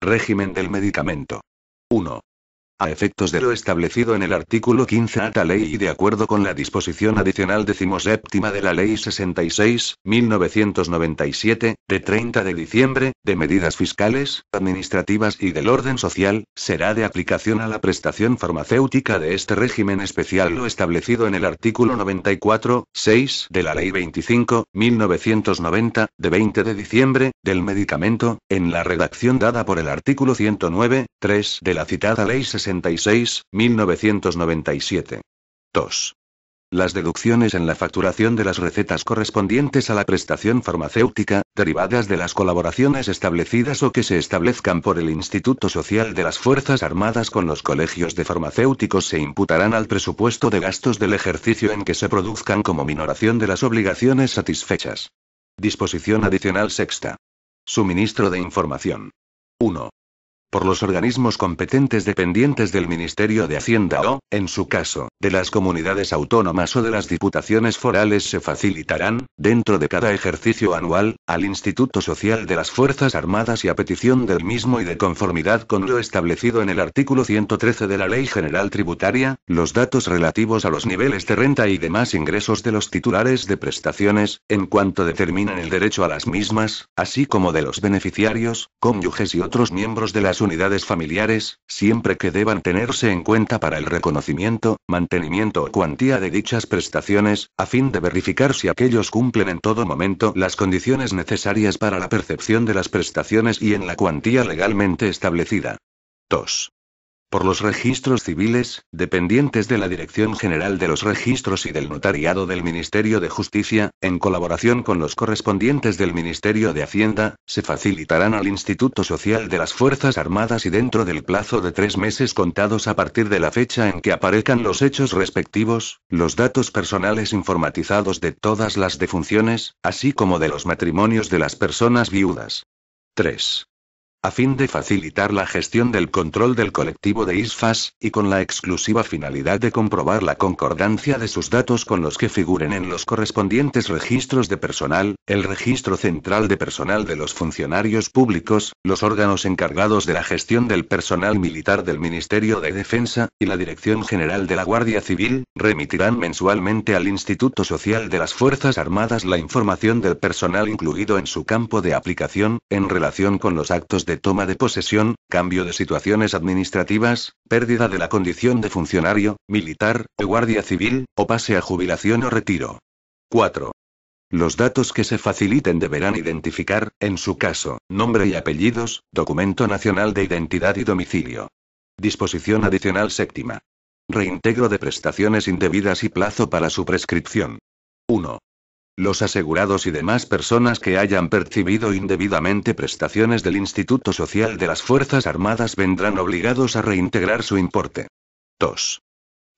Régimen del medicamento. 1. A efectos de lo establecido en el artículo 15 a la ley y de acuerdo con la disposición adicional decimoséptima de la Ley 66, 1997, de 30 de diciembre, de medidas fiscales, administrativas y del orden social, será de aplicación a la prestación farmacéutica de este régimen especial lo establecido en el artículo 94, 6 de la Ley 25, 1990, de 20 de diciembre, del medicamento, en la redacción dada por el artículo 109, 3 de la citada Ley 66. 66, 1997. 2. Las deducciones en la facturación de las recetas correspondientes a la prestación farmacéutica, derivadas de las colaboraciones establecidas o que se establezcan por el Instituto Social de las Fuerzas Armadas con los colegios de farmacéuticos se imputarán al presupuesto de gastos del ejercicio en que se produzcan como minoración de las obligaciones satisfechas. Disposición adicional sexta. Suministro de información. 1 por los organismos competentes dependientes del Ministerio de Hacienda o, en su caso, de las comunidades autónomas o de las diputaciones forales se facilitarán, dentro de cada ejercicio anual, al Instituto Social de las Fuerzas Armadas y a petición del mismo y de conformidad con lo establecido en el artículo 113 de la Ley General Tributaria, los datos relativos a los niveles de renta y demás ingresos de los titulares de prestaciones, en cuanto determinan el derecho a las mismas, así como de los beneficiarios, cónyuges y otros miembros de las unidades familiares, siempre que deban tenerse en cuenta para el reconocimiento, mantenimiento o cuantía de dichas prestaciones, a fin de verificar si aquellos cumplen en todo momento las condiciones necesarias para la percepción de las prestaciones y en la cuantía legalmente establecida. 2 por los registros civiles, dependientes de la Dirección General de los Registros y del Notariado del Ministerio de Justicia, en colaboración con los correspondientes del Ministerio de Hacienda, se facilitarán al Instituto Social de las Fuerzas Armadas y dentro del plazo de tres meses contados a partir de la fecha en que aparezcan los hechos respectivos, los datos personales informatizados de todas las defunciones, así como de los matrimonios de las personas viudas. 3 a fin de facilitar la gestión del control del colectivo de ISFAS, y con la exclusiva finalidad de comprobar la concordancia de sus datos con los que figuren en los correspondientes registros de personal, el registro central de personal de los funcionarios públicos, los órganos encargados de la gestión del personal militar del Ministerio de Defensa, y la Dirección General de la Guardia Civil, remitirán mensualmente al Instituto Social de las Fuerzas Armadas la información del personal incluido en su campo de aplicación, en relación con los actos de toma de posesión, cambio de situaciones administrativas, pérdida de la condición de funcionario, militar, o guardia civil, o pase a jubilación o retiro. 4. Los datos que se faciliten deberán identificar, en su caso, nombre y apellidos, documento nacional de identidad y domicilio. Disposición adicional séptima. Reintegro de prestaciones indebidas y plazo para su prescripción. 1. Los asegurados y demás personas que hayan percibido indebidamente prestaciones del Instituto Social de las Fuerzas Armadas vendrán obligados a reintegrar su importe. 2.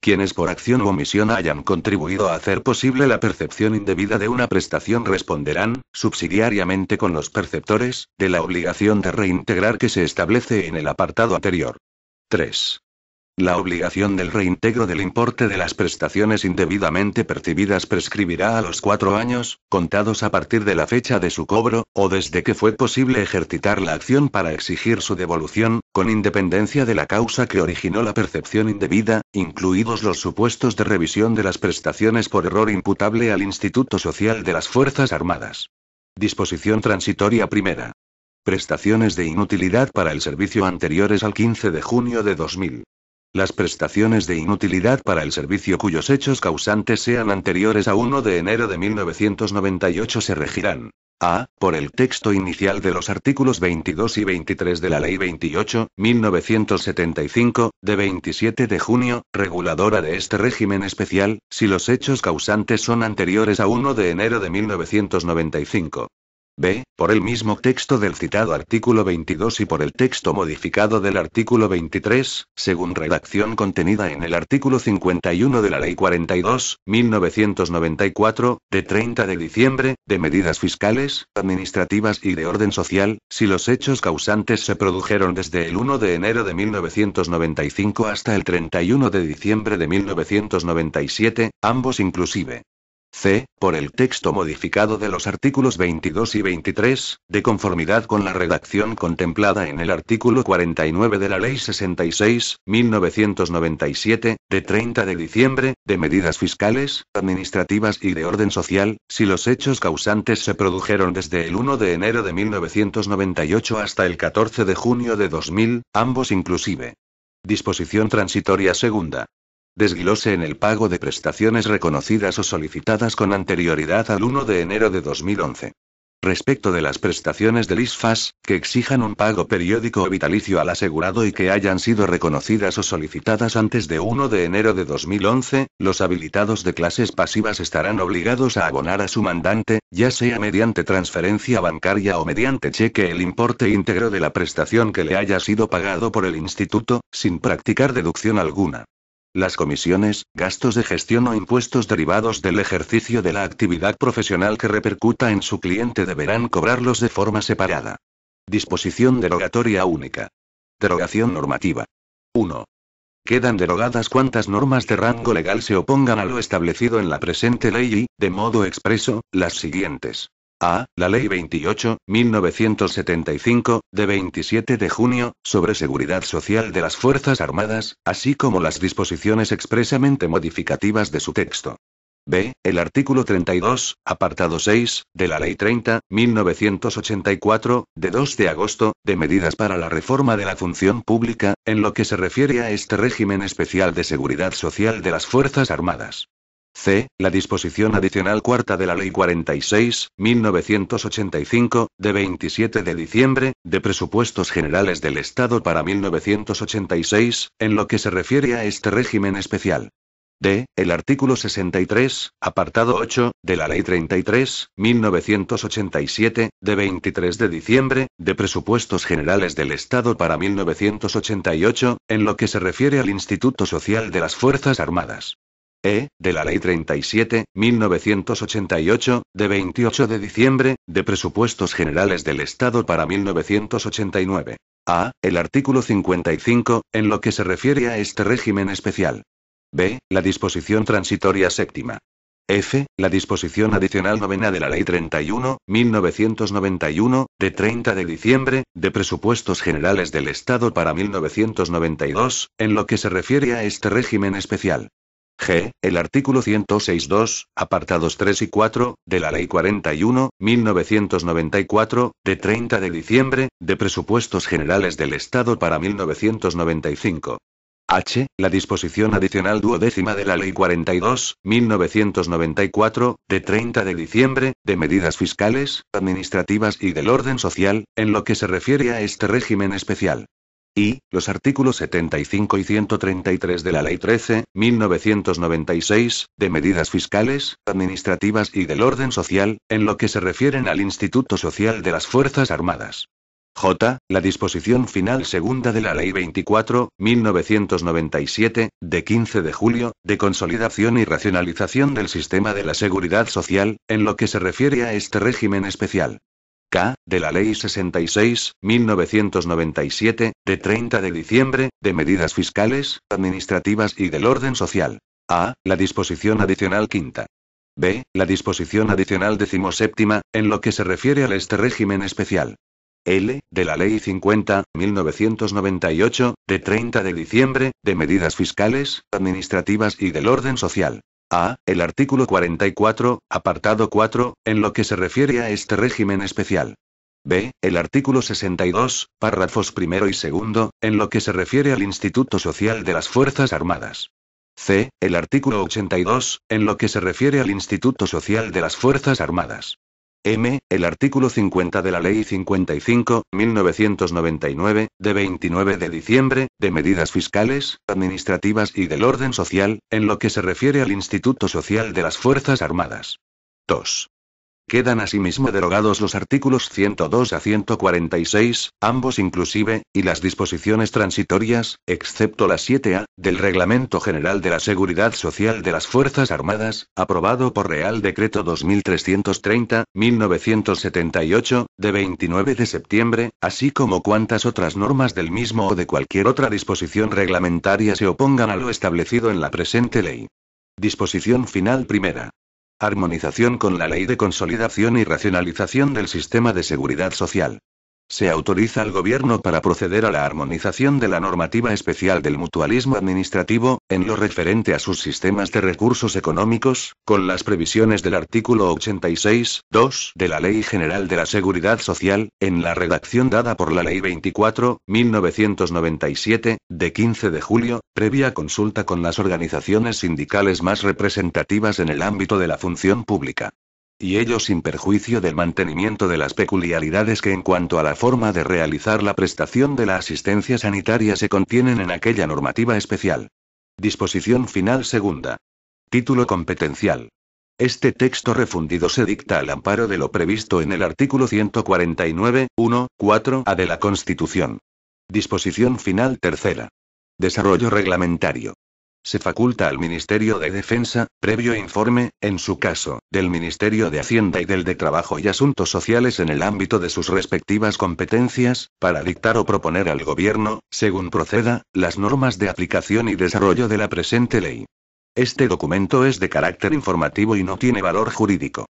Quienes por acción u omisión hayan contribuido a hacer posible la percepción indebida de una prestación responderán, subsidiariamente con los perceptores, de la obligación de reintegrar que se establece en el apartado anterior. 3. La obligación del reintegro del importe de las prestaciones indebidamente percibidas prescribirá a los cuatro años, contados a partir de la fecha de su cobro, o desde que fue posible ejercitar la acción para exigir su devolución, con independencia de la causa que originó la percepción indebida, incluidos los supuestos de revisión de las prestaciones por error imputable al Instituto Social de las Fuerzas Armadas. Disposición transitoria primera. Prestaciones de inutilidad para el servicio anteriores al 15 de junio de 2000. Las prestaciones de inutilidad para el servicio cuyos hechos causantes sean anteriores a 1 de enero de 1998 se regirán. A. Por el texto inicial de los artículos 22 y 23 de la Ley 28, 1975, de 27 de junio, reguladora de este régimen especial, si los hechos causantes son anteriores a 1 de enero de 1995. B. Por el mismo texto del citado artículo 22 y por el texto modificado del artículo 23, según redacción contenida en el artículo 51 de la Ley 42, 1994, de 30 de diciembre, de medidas fiscales, administrativas y de orden social, si los hechos causantes se produjeron desde el 1 de enero de 1995 hasta el 31 de diciembre de 1997, ambos inclusive c. por el texto modificado de los artículos 22 y 23, de conformidad con la redacción contemplada en el artículo 49 de la Ley 66, 1997, de 30 de diciembre, de medidas fiscales, administrativas y de orden social, si los hechos causantes se produjeron desde el 1 de enero de 1998 hasta el 14 de junio de 2000, ambos inclusive. Disposición transitoria segunda. Desglose en el pago de prestaciones reconocidas o solicitadas con anterioridad al 1 de enero de 2011. Respecto de las prestaciones del ISFAS, que exijan un pago periódico o vitalicio al asegurado y que hayan sido reconocidas o solicitadas antes de 1 de enero de 2011, los habilitados de clases pasivas estarán obligados a abonar a su mandante, ya sea mediante transferencia bancaria o mediante cheque, el importe íntegro de la prestación que le haya sido pagado por el instituto, sin practicar deducción alguna. Las comisiones, gastos de gestión o impuestos derivados del ejercicio de la actividad profesional que repercuta en su cliente deberán cobrarlos de forma separada. Disposición derogatoria única. Derogación normativa. 1. Quedan derogadas cuantas normas de rango legal se opongan a lo establecido en la presente ley y, de modo expreso, las siguientes. A. La Ley 28, 1975, de 27 de junio, sobre seguridad social de las Fuerzas Armadas, así como las disposiciones expresamente modificativas de su texto. B. El artículo 32, apartado 6, de la Ley 30, 1984, de 2 de agosto, de medidas para la reforma de la función pública, en lo que se refiere a este régimen especial de seguridad social de las Fuerzas Armadas. C. La disposición adicional cuarta de la Ley 46, 1985, de 27 de diciembre, de Presupuestos Generales del Estado para 1986, en lo que se refiere a este régimen especial. D. El artículo 63, apartado 8, de la Ley 33, 1987, de 23 de diciembre, de Presupuestos Generales del Estado para 1988, en lo que se refiere al Instituto Social de las Fuerzas Armadas. E, de la Ley 37, 1988, de 28 de diciembre, de Presupuestos Generales del Estado para 1989. A. El artículo 55, en lo que se refiere a este régimen especial. B. La disposición transitoria séptima. F. La disposición adicional novena de la Ley 31, 1991, de 30 de diciembre, de Presupuestos Generales del Estado para 1992, en lo que se refiere a este régimen especial. G. El artículo 106.2, apartados 3 y 4, de la Ley 41, 1994, de 30 de diciembre, de Presupuestos Generales del Estado para 1995. H. La disposición adicional duodécima de la Ley 42, 1994, de 30 de diciembre, de medidas fiscales, administrativas y del orden social, en lo que se refiere a este régimen especial y, los artículos 75 y 133 de la Ley 13, 1996, de medidas fiscales, administrativas y del orden social, en lo que se refieren al Instituto Social de las Fuerzas Armadas. J. La disposición final segunda de la Ley 24, 1997, de 15 de julio, de consolidación y racionalización del sistema de la seguridad social, en lo que se refiere a este régimen especial. K, de la Ley 66, 1997, de 30 de diciembre, de medidas fiscales, administrativas y del orden social. A. La disposición adicional quinta. B. La disposición adicional decimoséptima, en lo que se refiere al este régimen especial. L. De la Ley 50, 1998, de 30 de diciembre, de medidas fiscales, administrativas y del orden social. A. El artículo 44, apartado 4, en lo que se refiere a este régimen especial. B. El artículo 62, párrafos primero y segundo, en lo que se refiere al Instituto Social de las Fuerzas Armadas. C. El artículo 82, en lo que se refiere al Instituto Social de las Fuerzas Armadas. M, el artículo 50 de la Ley 55, 1999, de 29 de diciembre, de medidas fiscales, administrativas y del orden social, en lo que se refiere al Instituto Social de las Fuerzas Armadas. 2. Quedan asimismo derogados los artículos 102 a 146, ambos inclusive, y las disposiciones transitorias, excepto la 7A, del Reglamento General de la Seguridad Social de las Fuerzas Armadas, aprobado por Real Decreto 2330-1978, de 29 de septiembre, así como cuantas otras normas del mismo o de cualquier otra disposición reglamentaria se opongan a lo establecido en la presente ley. Disposición final primera. Armonización con la Ley de Consolidación y Racionalización del Sistema de Seguridad Social. Se autoriza al Gobierno para proceder a la armonización de la normativa especial del mutualismo administrativo, en lo referente a sus sistemas de recursos económicos, con las previsiones del artículo 86, 2 de la Ley General de la Seguridad Social, en la redacción dada por la Ley 24, 1997, de 15 de julio, previa consulta con las organizaciones sindicales más representativas en el ámbito de la función pública y ello sin perjuicio del mantenimiento de las peculiaridades que en cuanto a la forma de realizar la prestación de la asistencia sanitaria se contienen en aquella normativa especial. Disposición final segunda. Título competencial. Este texto refundido se dicta al amparo de lo previsto en el artículo 149.1.4 a de la Constitución. Disposición final tercera. Desarrollo reglamentario. Se faculta al Ministerio de Defensa, previo informe, en su caso, del Ministerio de Hacienda y del de Trabajo y Asuntos Sociales en el ámbito de sus respectivas competencias, para dictar o proponer al Gobierno, según proceda, las normas de aplicación y desarrollo de la presente ley. Este documento es de carácter informativo y no tiene valor jurídico.